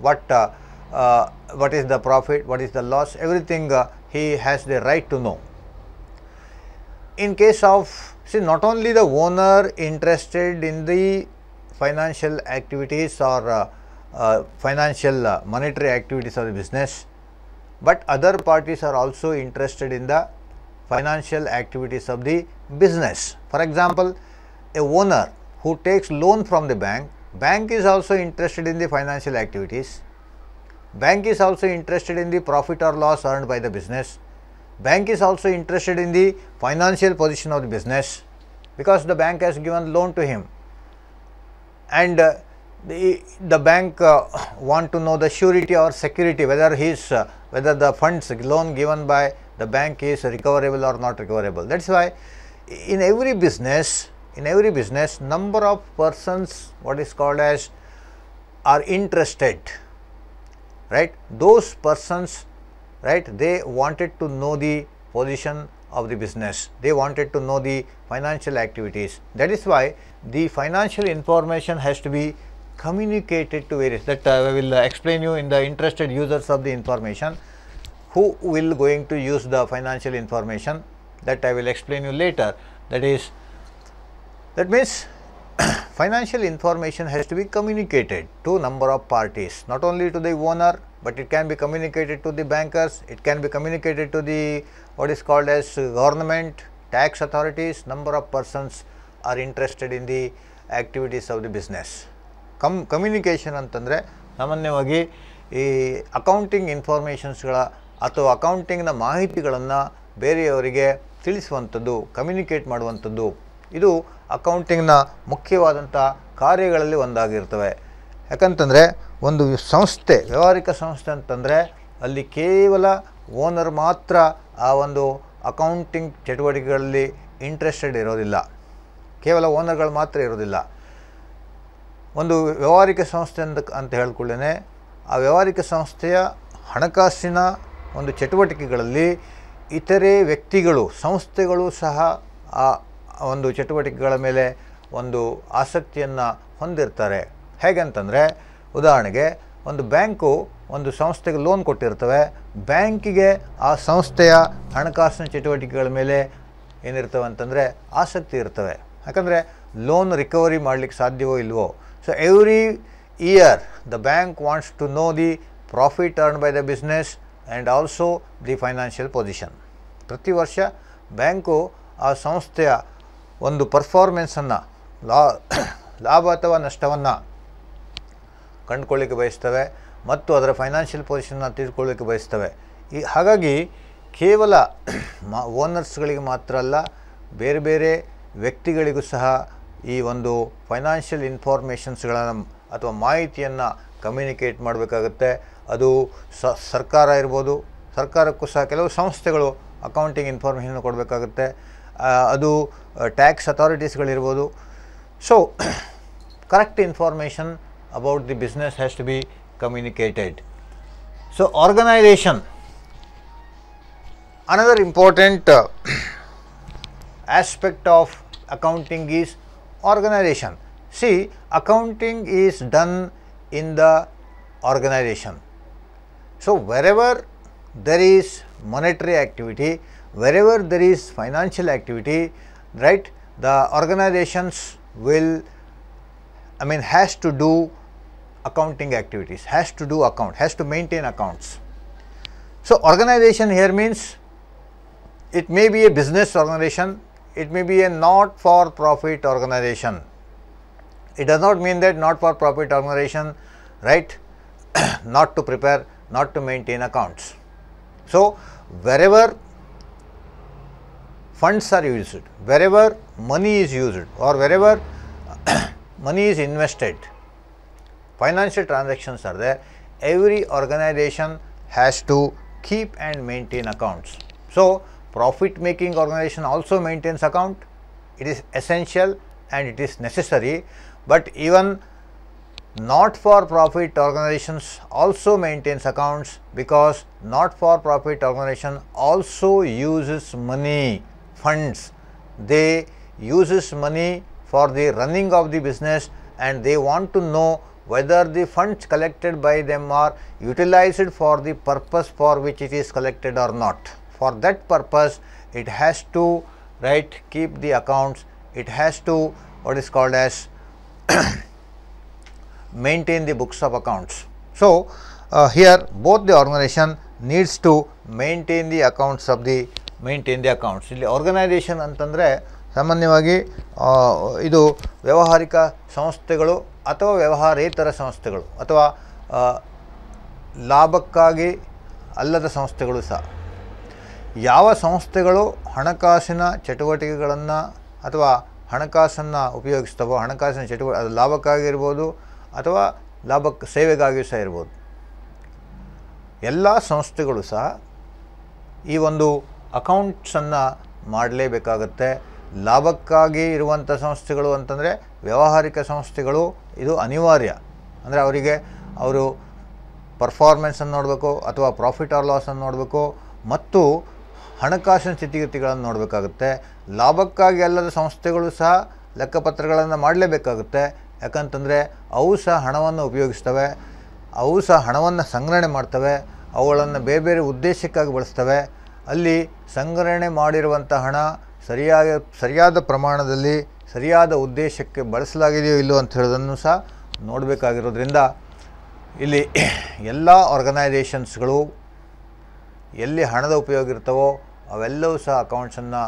What, uh, uh, what is the profit, what is the loss, everything uh, he has the right to know. In case of, see not only the owner interested in the financial activities or uh, uh, financial uh, monetary activities of the business, but other parties are also interested in the financial activities of the business. For example, a owner who takes loan from the bank, bank is also interested in the financial activities, bank is also interested in the profit or loss earned by the business, bank is also interested in the financial position of the business because the bank has given loan to him and uh, the, the bank uh, want to know the surety or security whether his uh, whether the funds loan given by the bank is recoverable or not recoverable that is why in every business in every business number of persons what is called as are interested right those persons right they wanted to know the position of the business they wanted to know the financial activities that is why the financial information has to be communicated to various that uh, I will uh, explain you in the interested users of the information who will going to use the financial information that I will explain you later that is That means, financial information has to be communicated to number of parties, not only to the owner, but it can be communicated to the bankers, it can be communicated to the what is called as government, tax authorities, number of persons are interested in the activities of the activities of the business come communication accounting informations gala, accounting accounting na mahiti galanna, ಬೇರೆಯವರಿಗೆ ತಿಳಿಸುವಂಥದ್ದು communicate ಮಾಡುವಂಥದ್ದು ಇದು ಅಕೌಂಟಿಂಗ್ನ ಮುಖ್ಯವಾದಂಥ ಕಾರ್ಯಗಳಲ್ಲಿ ಒಂದಾಗಿರ್ತವೆ ಯಾಕಂತಂದರೆ ಒಂದು ಸಂಸ್ಥೆ ವ್ಯವಹಾರಿಕ ಸಂಸ್ಥೆ ಅಂತಂದರೆ ಅಲ್ಲಿ ಕೇವಲ ಓನರ್ ಮಾತ್ರ ಆ ಒಂದು ಅಕೌಂಟಿಂಗ್ ಚಟುವಟಿಕೆಗಳಲ್ಲಿ ಇಂಟ್ರೆಸ್ಟೆಡ್ ಇರೋದಿಲ್ಲ ಕೇವಲ ಓನರ್ಗಳು ಮಾತ್ರ ಇರೋದಿಲ್ಲ ಒಂದು ವ್ಯವಹಾರಿಕ ಸಂಸ್ಥೆ ಅಂತ ಅಂತ ಹೇಳ್ಕೊಳ್ಳೇನೆ ಆ ವ್ಯವಹಾರಿಕ ಸಂಸ್ಥೆಯ ಹಣಕಾಸಿನ ಒಂದು ಚಟುವಟಿಕೆಗಳಲ್ಲಿ ಇತರೆ ವ್ಯಕ್ತಿಗಳು ಸಂಸ್ಥೆಗಳು ಸಹ ಆ ಒಂದು ಚಟುವಟಿಕೆಗಳ ಮೇಲೆ ಒಂದು ಆಸಕ್ತಿಯನ್ನು ಹೊಂದಿರ್ತಾರೆ ಹೇಗೆಂತಂದರೆ ಉದಾಹರಣೆಗೆ ಒಂದು ಬ್ಯಾಂಕು ಒಂದು ಸಂಸ್ಥೆಗೆ ಲೋನ್ ಕೊಟ್ಟಿರ್ತವೆ ಬ್ಯಾಂಕಿಗೆ ಆ ಸಂಸ್ಥೆಯ ಹಣಕಾಸಿನ ಚಟುವಟಿಕೆಗಳ ಮೇಲೆ ಏನಿರ್ತವೆ ಅಂತಂದರೆ ಆಸಕ್ತಿ ಇರ್ತವೆ ಯಾಕಂದರೆ ಲೋನ್ ರಿಕವರಿ ಮಾಡಲಿಕ್ಕೆ ಸಾಧ್ಯವೋ ಇಲ್ವೋ so every year the bank wants to know the profit earn by the business and also the financial position ಪ್ರತಿ ವರ್ಷ ಬ್ಯಾಂಕು ಆ ಸಂಸ್ಥೆಯ ಒಂದು ಪರ್ಫಾರ್ಮೆನ್ಸನ್ನು ಲಾ ಲಾಭ ಅಥವಾ ನಷ್ಟವನ್ನು ಕಂಡುಕೊಳ್ಳಿಕ್ಕೆ ಬಯಸ್ತವೆ ಮತ್ತು ಅದರ ಫೈನಾನ್ಷಿಯಲ್ ಪೊಸಿಷನ್ನ ತಿಳ್ಕೊಳ್ಳಿಕ್ಕೆ ಬಯಸ್ತವೆ ಈ ಹಾಗಾಗಿ ಕೇವಲ ಮಾ ಓನರ್ಸ್ಗಳಿಗೆ ಮಾತ್ರ ಅಲ್ಲ ಬೇರೆ ಬೇರೆ ವ್ಯಕ್ತಿಗಳಿಗೂ ಸಹ ಈ ಒಂದು ಫೈನಾನ್ಷಿಯಲ್ ಇನ್ಫಾರ್ಮೇಷನ್ಸ್ಗಳನ್ನು ಅಥವಾ ಮಾಹಿತಿಯನ್ನು ಕಮ್ಯುನಿಕೇಟ್ ಮಾಡಬೇಕಾಗುತ್ತೆ ಅದು ಸ ಸರ್ಕಾರ ಇರ್ಬೋದು ಸರ್ಕಾರಕ್ಕೂ ಸಹ ಕೆಲವು ಸಂಸ್ಥೆಗಳು ಅಕೌಂಟಿಂಗ್ ಇನ್ಫಾರ್ಮೇಷನ್ ಕೊಡಬೇಕಾಗುತ್ತೆ ಅದು ಟ್ಯಾಕ್ಸ್ ಅಥಾರಿಟೀಸ್ಗಳಿರ್ಬೋದು so correct information about the business has to be communicated so organisation another important uh, <coughs> aspect of accounting is organization. See, accounting is done in the organization. So, wherever there is monetary activity, wherever there is financial activity, right, the organizations will, I mean, has to do accounting activities, has to do account, has to maintain accounts. So, organization here means it may be a business organization, it may be a not for profit organization. It does not mean that not for profit organization, right, <clears throat> not to prepare, not to maintain accounts. So, wherever funds are used, wherever money is used or wherever <coughs> money is invested, financial transactions are there, every organization has to keep and maintain accounts. So, profit making organization also maintains account, it is essential and it is necessary, but even not for profit organizations also maintains accounts because not for profit organization also uses money funds. They uses money for the running of the business and they want to know whether the funds collected by them are utilized for the purpose for which it is collected or not. For that purpose, it has to right keep the accounts, it has to what is called as <coughs> maintain the books of accounts. So, uh, here both the organization needs to maintain the accounts of the maintain the accounts ಇಲ್ಲಿ organisation ಅಂತಂದರೆ ಸಾಮಾನ್ಯವಾಗಿ ಇದು ವ್ಯಾವಹಾರಿಕ ಸಂಸ್ಥೆಗಳು ಅಥವಾ ವ್ಯವಹಾರೇತರ ಸಂಸ್ಥೆಗಳು ಅಥವಾ ಲಾಭಕ್ಕಾಗಿ ಅಲ್ಲದ ಸಂಸ್ಥೆಗಳು ಸಹ ಯಾವ ಸಂಸ್ಥೆಗಳು ಹಣಕಾಸಿನ ಚಟುವಟಿಕೆಗಳನ್ನು ಅಥವಾ ಹಣಕಾಸನ್ನು ಉಪಯೋಗಿಸ್ತವೋ ಹಣಕಾಸಿನ ಚಟುವಟಿಕೆ ಅದು ಲಾಭಕ್ಕಾಗಿರ್ಬೋದು ಅಥವಾ ಲಾಭಕ್ಕೆ ಸೇವೆಗಾಗಿಯೂ ಸಹ ಇರ್ಬೋದು ಎಲ್ಲ ಸಂಸ್ಥೆಗಳು ಸಹ ಈ ಒಂದು ಅಕೌಂಟ್ಸನ್ನು ಮಾಡಲೇಬೇಕಾಗತ್ತೆ ಲಾಭಕ್ಕಾಗಿ ಇರುವಂಥ ಸಂಸ್ಥೆಗಳು ಅಂತಂದರೆ ವ್ಯಾವಹಾರಿಕ ಸಂಸ್ಥೆಗಳು ಇದು ಅನಿವಾರ್ಯ ಅಂದರೆ ಅವರಿಗೆ ಅವರು ಪರ್ಫಾರ್ಮೆನ್ಸನ್ನು ನೋಡಬೇಕು ಅಥವಾ ಪ್ರಾಫಿಟ್ ಆರ್ ಲಾಸನ್ನು ನೋಡಬೇಕು ಮತ್ತು ಹಣಕಾಸಿನ ಸ್ಥಿತಿಗತಿಗಳನ್ನು ನೋಡಬೇಕಾಗುತ್ತೆ ಲಾಭಕ್ಕಾಗಿ ಅಲ್ಲದ ಸಂಸ್ಥೆಗಳು ಸಹ ಲೆಕ್ಕಪತ್ರಗಳನ್ನು ಮಾಡಲೇಬೇಕಾಗುತ್ತೆ ಯಾಕಂತಂದರೆ ಅವು ಸಹ ಹಣವನ್ನು ಉಪಯೋಗಿಸ್ತವೆ ಅವು ಸಹ ಹಣವನ್ನು ಸಂಗ್ರಹಣೆ ಮಾಡ್ತವೆ ಅವುಗಳನ್ನು ಬೇರೆ ಬೇರೆ ಉದ್ದೇಶಕ್ಕಾಗಿ ಬಳಸ್ತವೆ ಅಲ್ಲಿ ಸಂಗ್ರಹಣೆ ಮಾಡಿರುವಂಥ ಹಣ ಸರಿಯಾಗಿ ಸರಿಯಾದ ಪ್ರಮಾಣದಲ್ಲಿ ಸರಿಯಾದ ಉದ್ದೇಶಕ್ಕೆ ಬಳಸಲಾಗಿದೆಯೋ ಇಲ್ಲೋ ಅಂತ ಹೇಳೋದನ್ನು ಸಹ ನೋಡಬೇಕಾಗಿರೋದ್ರಿಂದ ಇಲ್ಲಿ ಎಲ್ಲ ಆರ್ಗನೈಸೇಷನ್ಸ್ಗಳು ಎಲ್ಲಿ ಹಣದ ಉಪಯೋಗ ಇರ್ತವೋ ಅವೆಲ್ಲವೂ ಸಹ ಅಕೌಂಟ್ಸನ್ನು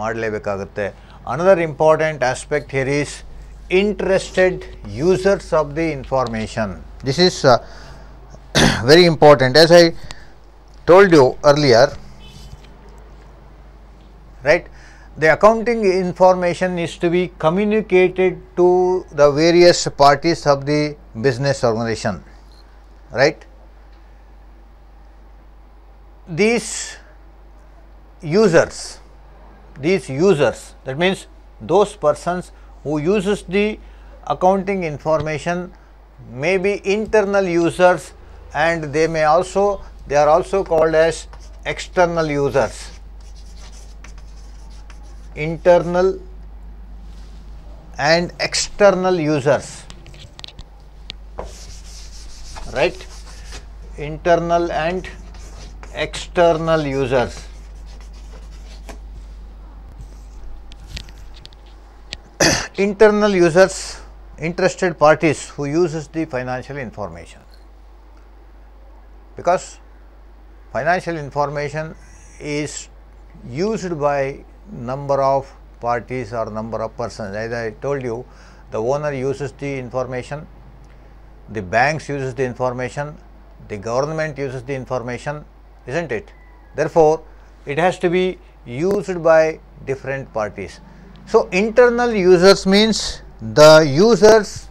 ಮಾಡಲೇಬೇಕಾಗುತ್ತೆ another important aspect here is interested users of the information this is very important as I told you earlier right. The accounting information is to be communicated to the various parties of the business organization, right. These users, these users that means those persons who uses the accounting information may be internal users and they may also they are also called as external users internal and external users right internal and external users <coughs> internal users interested parties who uses the financial information because financial information is used by number of parties or number of persons. As I told you, the owner uses the information, the banks uses the information, the government uses the information, is not it? Therefore, it has to be used by different parties. So, internal users means the users,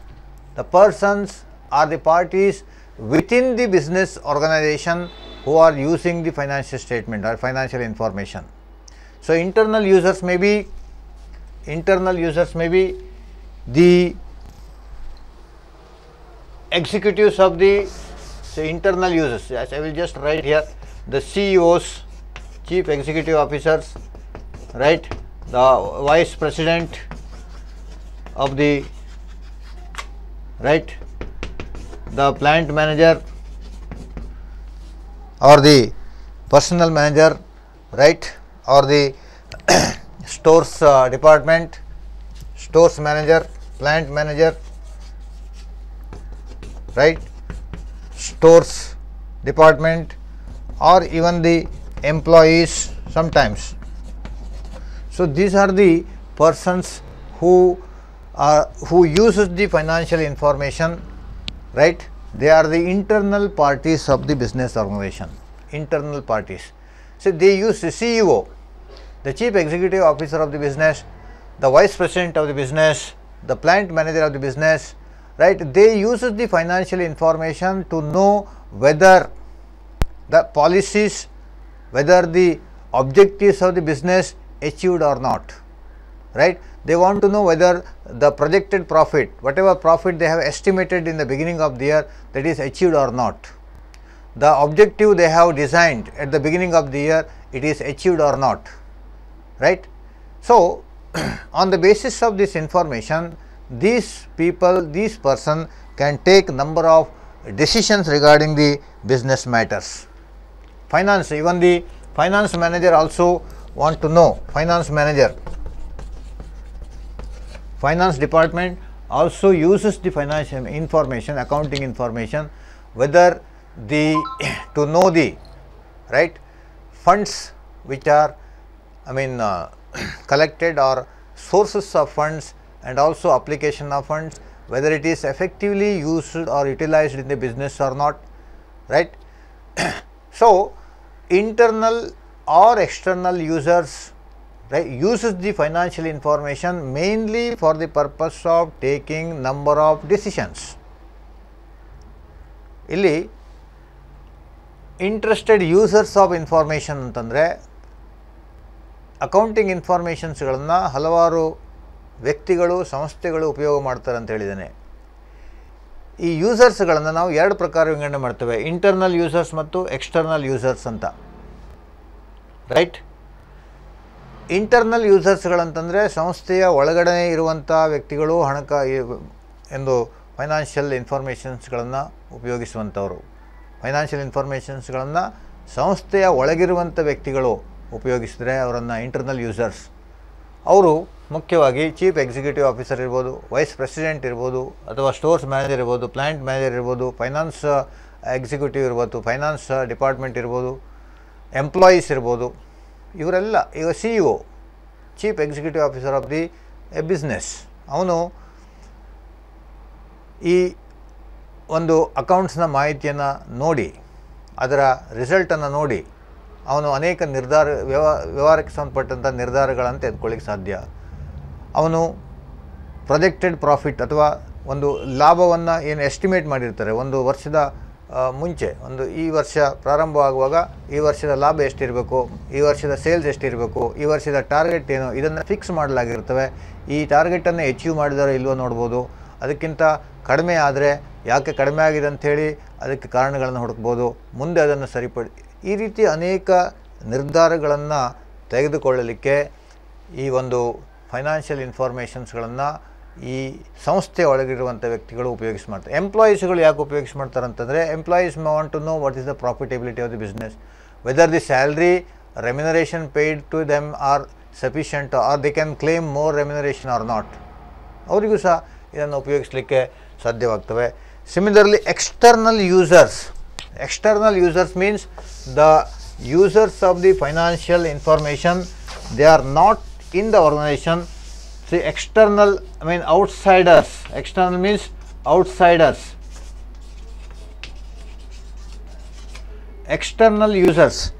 the persons or the parties within the business organization who are using the financial statement or financial information. So, internal users may be internal users may be the executives of the so internal users I will just write here the CEOs chief executive officers right the vice president of the right the plant manager or the personal manager right or the <clears throat> stores uh, department, stores manager, plant manager, right, stores department or even the employees sometimes. So, these are the persons who are who uses the financial information right they are the internal parties of the business organization internal parties so, they use the CEO, the chief executive officer of the business, the vice president of the business, the plant manager of the business, right. They use the financial information to know whether the policies, whether the objectives of the business achieved or not, right. They want to know whether the projected profit, whatever profit they have estimated in the beginning of the year that is achieved or not the objective they have designed at the beginning of the year it is achieved or not right. So, <clears throat> on the basis of this information these people these person can take number of decisions regarding the business matters. Finance even the finance manager also want to know finance manager finance department also uses the financial information accounting information whether the to know the right funds which are I mean uh, <clears throat> collected or sources of funds and also application of funds whether it is effectively used or utilized in the business or not right. <clears throat> so, internal or external users right uses the financial information mainly for the purpose of taking number of decisions. ಇಲ್ಲಿ interested users of information ಅಂತಂದರೆ accounting ಇನ್ಫಾರ್ಮೇಷನ್ಸ್ಗಳನ್ನು ಹಲವಾರು ವ್ಯಕ್ತಿಗಳು ಸಂಸ್ಥೆಗಳು ಉಪಯೋಗ ಮಾಡ್ತಾರೆ ಅಂತ ಹೇಳಿದ್ದೇನೆ ಈ ಯೂಸರ್ಸ್ಗಳನ್ನು ನಾವು ಎರಡು ಪ್ರಕಾರ ವಿಂಗಡಣೆ ಮಾಡ್ತೇವೆ ಇಂಟರ್ನಲ್ ಯೂಸರ್ಸ್ ಮತ್ತು ಎಕ್ಸ್ಟರ್ನಲ್ ಯೂಸರ್ಸ್ ಅಂತ ರೈಟ್ ಇಂಟರ್ನಲ್ ಯೂಸರ್ಸ್ಗಳಂತಂದರೆ ಸಂಸ್ಥೆಯ ಒಳಗಡೆ ಇರುವಂಥ ವ್ಯಕ್ತಿಗಳು ಹಣಕ ಎಂದು ಫೈನಾನ್ಷಿಯಲ್ ಇನ್ಫಾರ್ಮೇಷನ್ಸ್ಗಳನ್ನು ಉಪಯೋಗಿಸುವಂಥವರು ಫೈನಾನ್ಷಿಯಲ್ ಇನ್ಫಾರ್ಮೇಷನ್ಸ್ಗಳನ್ನು ಸಂಸ್ಥೆಯ ಒಳಗಿರುವಂಥ ವ್ಯಕ್ತಿಗಳು ಉಪಯೋಗಿಸಿದರೆ ಅವರನ್ನು ಇಂಟರ್ನಲ್ ಯೂಸರ್ಸ್ ಅವರು ಮುಖ್ಯವಾಗಿ ಚೀಫ್ ಎಕ್ಸಿಕ್ಯೂಟಿವ್ ಆಫೀಸರ್ ಇರ್ಬೋದು ವೈಸ್ ಪ್ರೆಸಿಡೆಂಟ್ ಇರ್ಬೋದು ಅಥವಾ ಸ್ಟೋರ್ಸ್ ಮ್ಯಾನೇಜರ್ ಇರ್ಬೋದು ಪ್ಲ್ಯಾಂಟ್ ಮ್ಯಾನೇಜರ್ ಇರ್ಬೋದು ಫೈನಾನ್ಸ್ ಎಕ್ಸಿಕ್ಯೂಟಿವ್ ಇರ್ಬೋದು ಫೈನಾನ್ಸ್ ಡಿಪಾರ್ಟ್ಮೆಂಟ್ ಇರ್ಬೋದು ಎಂಪ್ಲಾಯೀಸ್ ಇರ್ಬೋದು ಇವರೆಲ್ಲ ಈಗ C E O chief executive officer of the a business ಅವನು ಈ ಒಂದು ಅಕೌಂಟ್ಸ್ನ ಮಾಹಿತಿಯನ್ನು ನೋಡಿ ಅದರ ರಿಸಲ್ಟನ್ನು ನೋಡಿ ಅವನು ಅನೇಕ ನಿರ್ಧಾರ ವ್ಯವ ವ್ಯವಹಾರಕ್ಕೆ ಸಂಬಂಧಪಟ್ಟಂಥ ನಿರ್ಧಾರಗಳನ್ನು ತೆಗೆದುಕೊಳ್ಳಿಕ್ಕೆ ಸಾಧ್ಯ ಅವನು ಪ್ರೊಜೆಕ್ಟೆಡ್ ಪ್ರಾಫಿಟ್ ಅಥವಾ ಒಂದು ಲಾಭವನ್ನು ಏನು ಎಸ್ಟಿಮೇಟ್ ಮಾಡಿರ್ತಾರೆ ಒಂದು ವರ್ಷದ ಮುಂಚೆ ಒಂದು ಈ ವರ್ಷ ಪ್ರಾರಂಭವಾಗುವಾಗ ಈ ವರ್ಷದ ಲಾಭ ಎಷ್ಟಿರಬೇಕು ಈ ವರ್ಷದ ಸೇಲ್ಸ್ ಎಷ್ಟಿರಬೇಕು ಈ ವರ್ಷದ ಟಾರ್ಗೆಟ್ ಏನು ಇದನ್ನು ಫಿಕ್ಸ್ ಮಾಡಲಾಗಿರ್ತವೆ ಈ ಟಾರ್ಗೆಟನ್ನು ಅಚೀವ್ ಮಾಡಿದಾರೋ ಇಲ್ವೋ ನೋಡ್ಬೋದು ಅದಕ್ಕಿಂತ ಕಡಿಮೆ ಆದರೆ ಯಾಕೆ ಕಡಿಮೆ ಆಗಿದೆ ಅಂಥೇಳಿ ಅದಕ್ಕೆ ಕಾರಣಗಳನ್ನು ಹುಡುಕ್ಬೋದು ಮುಂದೆ ಅದನ್ನು ಸರಿಪಡಿ ಈ ರೀತಿ ಅನೇಕ ನಿರ್ಧಾರಗಳನ್ನು ತೆಗೆದುಕೊಳ್ಳಲಿಕ್ಕೆ ಈ ಒಂದು ಫೈನಾನ್ಷಿಯಲ್ ಇನ್ಫಾರ್ಮೇಷನ್ಸ್ಗಳನ್ನು ಈ ಸಂಸ್ಥೆ ಒಳಗಿರುವಂಥ ವ್ಯಕ್ತಿಗಳು ಉಪಯೋಗಿಸಿ ಮಾಡ್ತಾರೆ ಎಂಪ್ಲಾಯೀಸ್ಗಳು ಯಾಕೆ ಉಪಯೋಗಿಸಿ ಮಾಡ್ತಾರೆ ಅಂತಂದರೆ employees want to know what is the profitability of the business whether the salary remuneration paid to them are sufficient or the can claim more remuneration or not ಅವರಿಗೂ ಸಹ ಇದನ್ನು ಉಪಯೋಗಿಸಲಿಕ್ಕೆ ಸಾಧ್ಯವಾಗ್ತವೆ Similarly, external users, external users means the users of the financial information, they are not in the organization. See, external, I mean outsiders, external means outsiders. External users,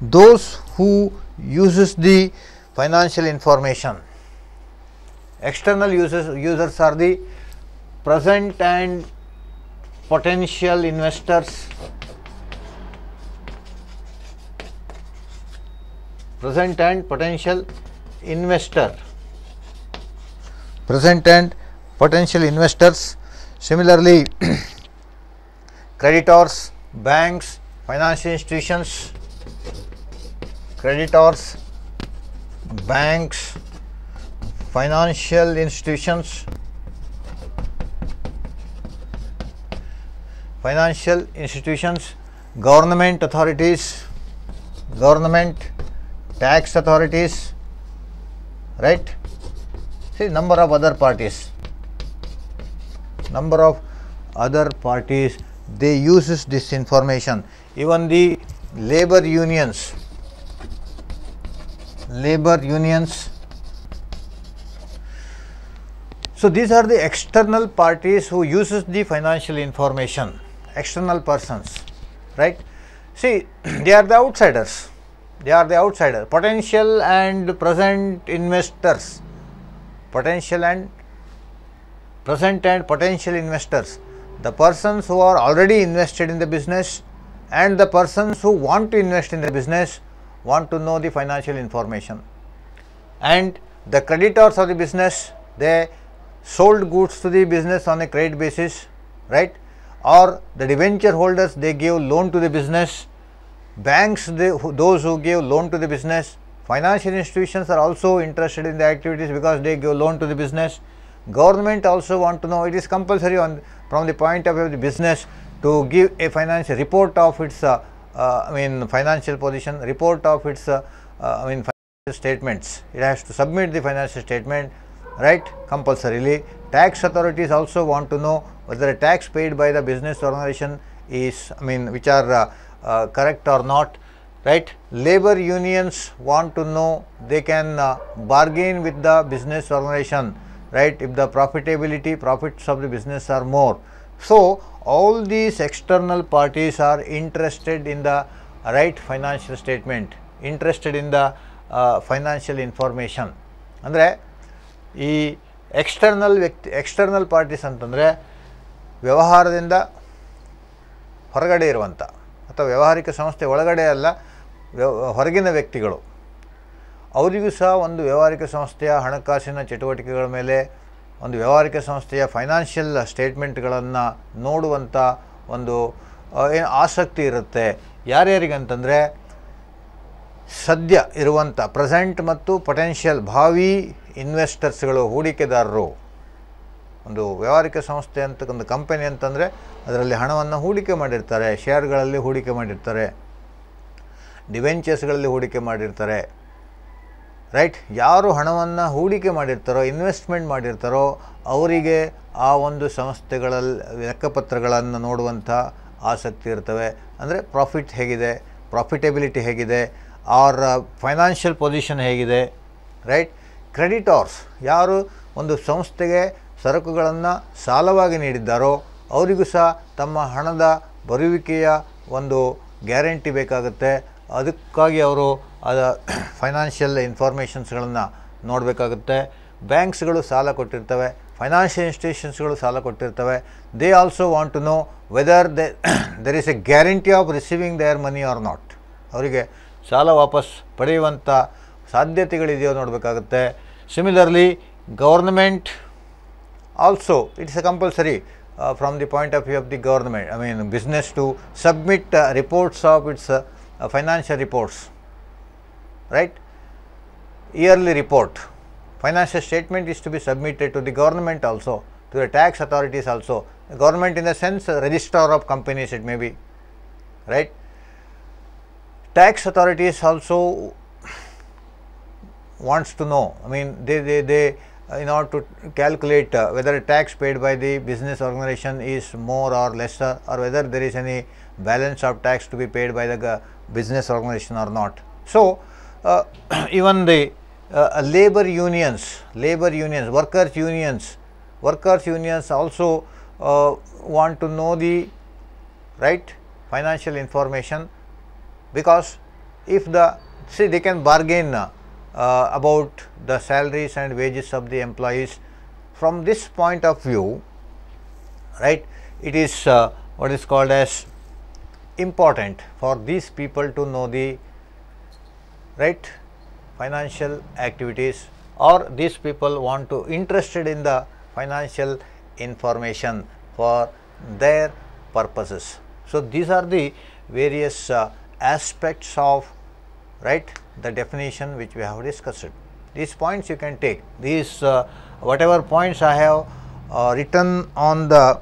those who uses the financial information. External users, users are the present and potential investors present and potential investor present and potential investors similarly <clears throat> creditors banks financial institutions creditors banks financial institutions financial institutions, government authorities, government tax authorities, right? See number of other parties, number of other parties they uses this information. Even the labor unions, labor unions. So these are the external parties who uses the financial information external persons, right? See, <clears throat> they are the outsiders. They are the outsiders, potential and present investors, potential and present and potential investors, the persons who are already invested in the business and the persons who want to invest in the business want to know the financial information. And the creditors of the business, they sold goods to the business on a credit basis, right? or the debenture holders they give loan to the business, banks they, those who give loan to the business, financial institutions are also interested in the activities because they give loan to the business. Government also want to know it is compulsory on from the point of view of the business to give a financial report of its uh, uh, I mean financial position, report of its uh, uh I mean financial statements. It has to submit the financial statement right compulsorily. Tax authorities also want to know whether a tax paid by the business organization is I mean which are uh, uh, correct or not right. Labor unions want to know they can uh, bargain with the business organization right if the profitability profits of the business are more. So, all these external parties are interested in the right financial statement interested in the uh, financial information. ಅಂದರೆ ಈ external ವ್ಯಕ್ತಿ external parties ಅಂತಂದರೆ ವ್ಯವಹಾರದಿಂದ ಹೊರಗಡೆ ಇರುವಂಥ ಅಥವಾ ವ್ಯವಹಾರಿಕ ಸಂಸ್ಥೆ ಒಳಗಡೆ ಅಲ್ಲ ಹೊರಗಿನ ವ್ಯಕ್ತಿಗಳು ಅವರಿಗೂ ಸಹ ಒಂದು ವ್ಯವಹಾರಿಕ ಸಂಸ್ಥೆಯ ಹಣಕಾಸಿನ ಚಟುವಟಿಕೆಗಳ ಮೇಲೆ ಒಂದು ವ್ಯವಹಾರಿಕ ಸಂಸ್ಥೆಯ ಫೈನಾನ್ಷಿಯಲ್ ಸ್ಟೇಟ್ಮೆಂಟ್ಗಳನ್ನು ನೋಡುವಂಥ ಒಂದು ಏನು ಆಸಕ್ತಿ ಇರುತ್ತೆ ಯಾರ್ಯಾರಿಗೆ ಅಂತಂದರೆ ಸದ್ಯ ಇರುವಂಥ ಪ್ರೆಸೆಂಟ್ ಮತ್ತು ಪೊಟೆನ್ಷಿಯಲ್ ಭಾವಿ ಇನ್ವೆಸ್ಟರ್ಸ್ಗಳು ಹೂಡಿಕೆದಾರರು ಒಂದು ವ್ಯವಹಾರಿಕ ಸಂಸ್ಥೆ ಅಂತ ಕಂಪನಿ ಅಂತಂದರೆ ಅದರಲ್ಲಿ ಹಣವನ್ನು ಹೂಡಿಕೆ ಮಾಡಿರ್ತಾರೆ ಶೇರ್ಗಳಲ್ಲಿ ಹೂಡಿಕೆ ಮಾಡಿರ್ತಾರೆ ಡಿವೆಂಚರ್ಸ್ಗಳಲ್ಲಿ ಹೂಡಿಕೆ ಮಾಡಿರ್ತಾರೆ ರೈಟ್ ಯಾರು ಹಣವನ್ನು ಹೂಡಿಕೆ ಮಾಡಿರ್ತಾರೋ ಇನ್ವೆಸ್ಟ್ಮೆಂಟ್ ಮಾಡಿರ್ತಾರೋ ಅವರಿಗೆ ಆ ಒಂದು ಸಂಸ್ಥೆಗಳಲ್ಲಿ ಲೆಕ್ಕಪತ್ರಗಳನ್ನು ನೋಡುವಂಥ ಆಸಕ್ತಿ ಇರ್ತವೆ ಅಂದರೆ ಪ್ರಾಫಿಟ್ ಹೇಗಿದೆ ಪ್ರಾಫಿಟಬಿಲಿಟಿ ಹೇಗಿದೆ ಅವರ ಫೈನಾನ್ಷಿಯಲ್ ಪೊಸಿಷನ್ ಹೇಗಿದೆ ರೈಟ್ ಕ್ರೆಡಿಟಾರ್ಸ್ ಯಾರು ಒಂದು ಸಂಸ್ಥೆಗೆ ಸರಕುಗಳನ್ನು ಸಾಲವಾಗಿ ನೀಡಿದ್ದಾರೋ ಅವರಿಗೂ ಸಹ ತಮ್ಮ ಹಣದ ಬರುವಿಕೆಯ ಒಂದು ಗ್ಯಾರಂಟಿ ಬೇಕಾಗುತ್ತೆ ಅದಕ್ಕಾಗಿ ಅವರು ಅದ ಫೈನಾನ್ಷಿಯಲ್ ಇನ್ಫಾರ್ಮೇಷನ್ಸ್ಗಳನ್ನು ನೋಡಬೇಕಾಗುತ್ತೆ ಬ್ಯಾಂಕ್ಸ್ಗಳು ಸಾಲ ಕೊಟ್ಟಿರ್ತವೆ ಫೈನಾನ್ಷಿಯಲ್ ಇನ್ಸ್ಟಿಟ್ಯೂಷನ್ಸ್ಗಳು ಸಾಲ ಕೊಟ್ಟಿರ್ತವೆ they also want to know whether they <coughs> there is a guarantee of receiving their money or not ಅವರಿಗೆ ಸಾಲ ವಾಪಸ್ ಪಡೆಯುವಂಥ ಸಾಧ್ಯತೆಗಳಿದೆಯೋ ನೋಡಬೇಕಾಗುತ್ತೆ similarly government also it's a compulsory from the point of view of the government I mean business to submit reports of its financial reports right yearly report financial statement is to be submitted to the government also to the tax authorities also. The government in the sense registrar of companies it may be, right. Tax authorities also wants to know. I mean, they, they, they in order to calculate uh, whether a tax paid by the business organization is more or lesser or whether there is any balance of tax to be paid by the business organization or not. So, uh, <clears throat> even the uh, uh, labor unions, labor unions, workers unions, workers unions also uh, want to know the right financial information because if the see they can bargain now uh, uh, about the salaries and wages of the employees from this point of view right it is uh, what is called as important for these people to know the right financial activities or these people want to interested in the financial information for their purposes so these are the various uh, aspects of right the definition which we have discussed. These points you can take these uh, whatever points I have uh, written on the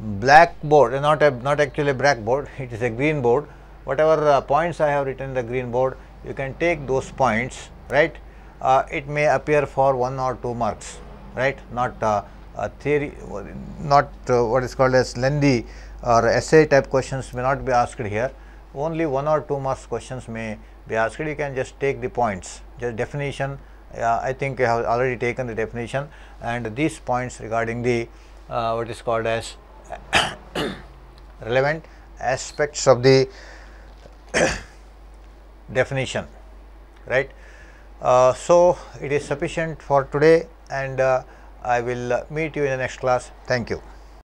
blackboard uh, not a not actually blackboard <laughs> it is a green board whatever uh, points I have written the green board you can take those points right uh, it may appear for one or two marks right not a theory not what is called as lengthy or essay type questions may not be asked here only one or two marks questions may Basically, you can just take the points, just definition. Uh, I think I have already taken the definition and these points regarding the uh, what is called as <coughs> relevant aspects of the <coughs> definition, right. Uh, so, it is sufficient for today and uh, I will meet you in the next class. Thank you.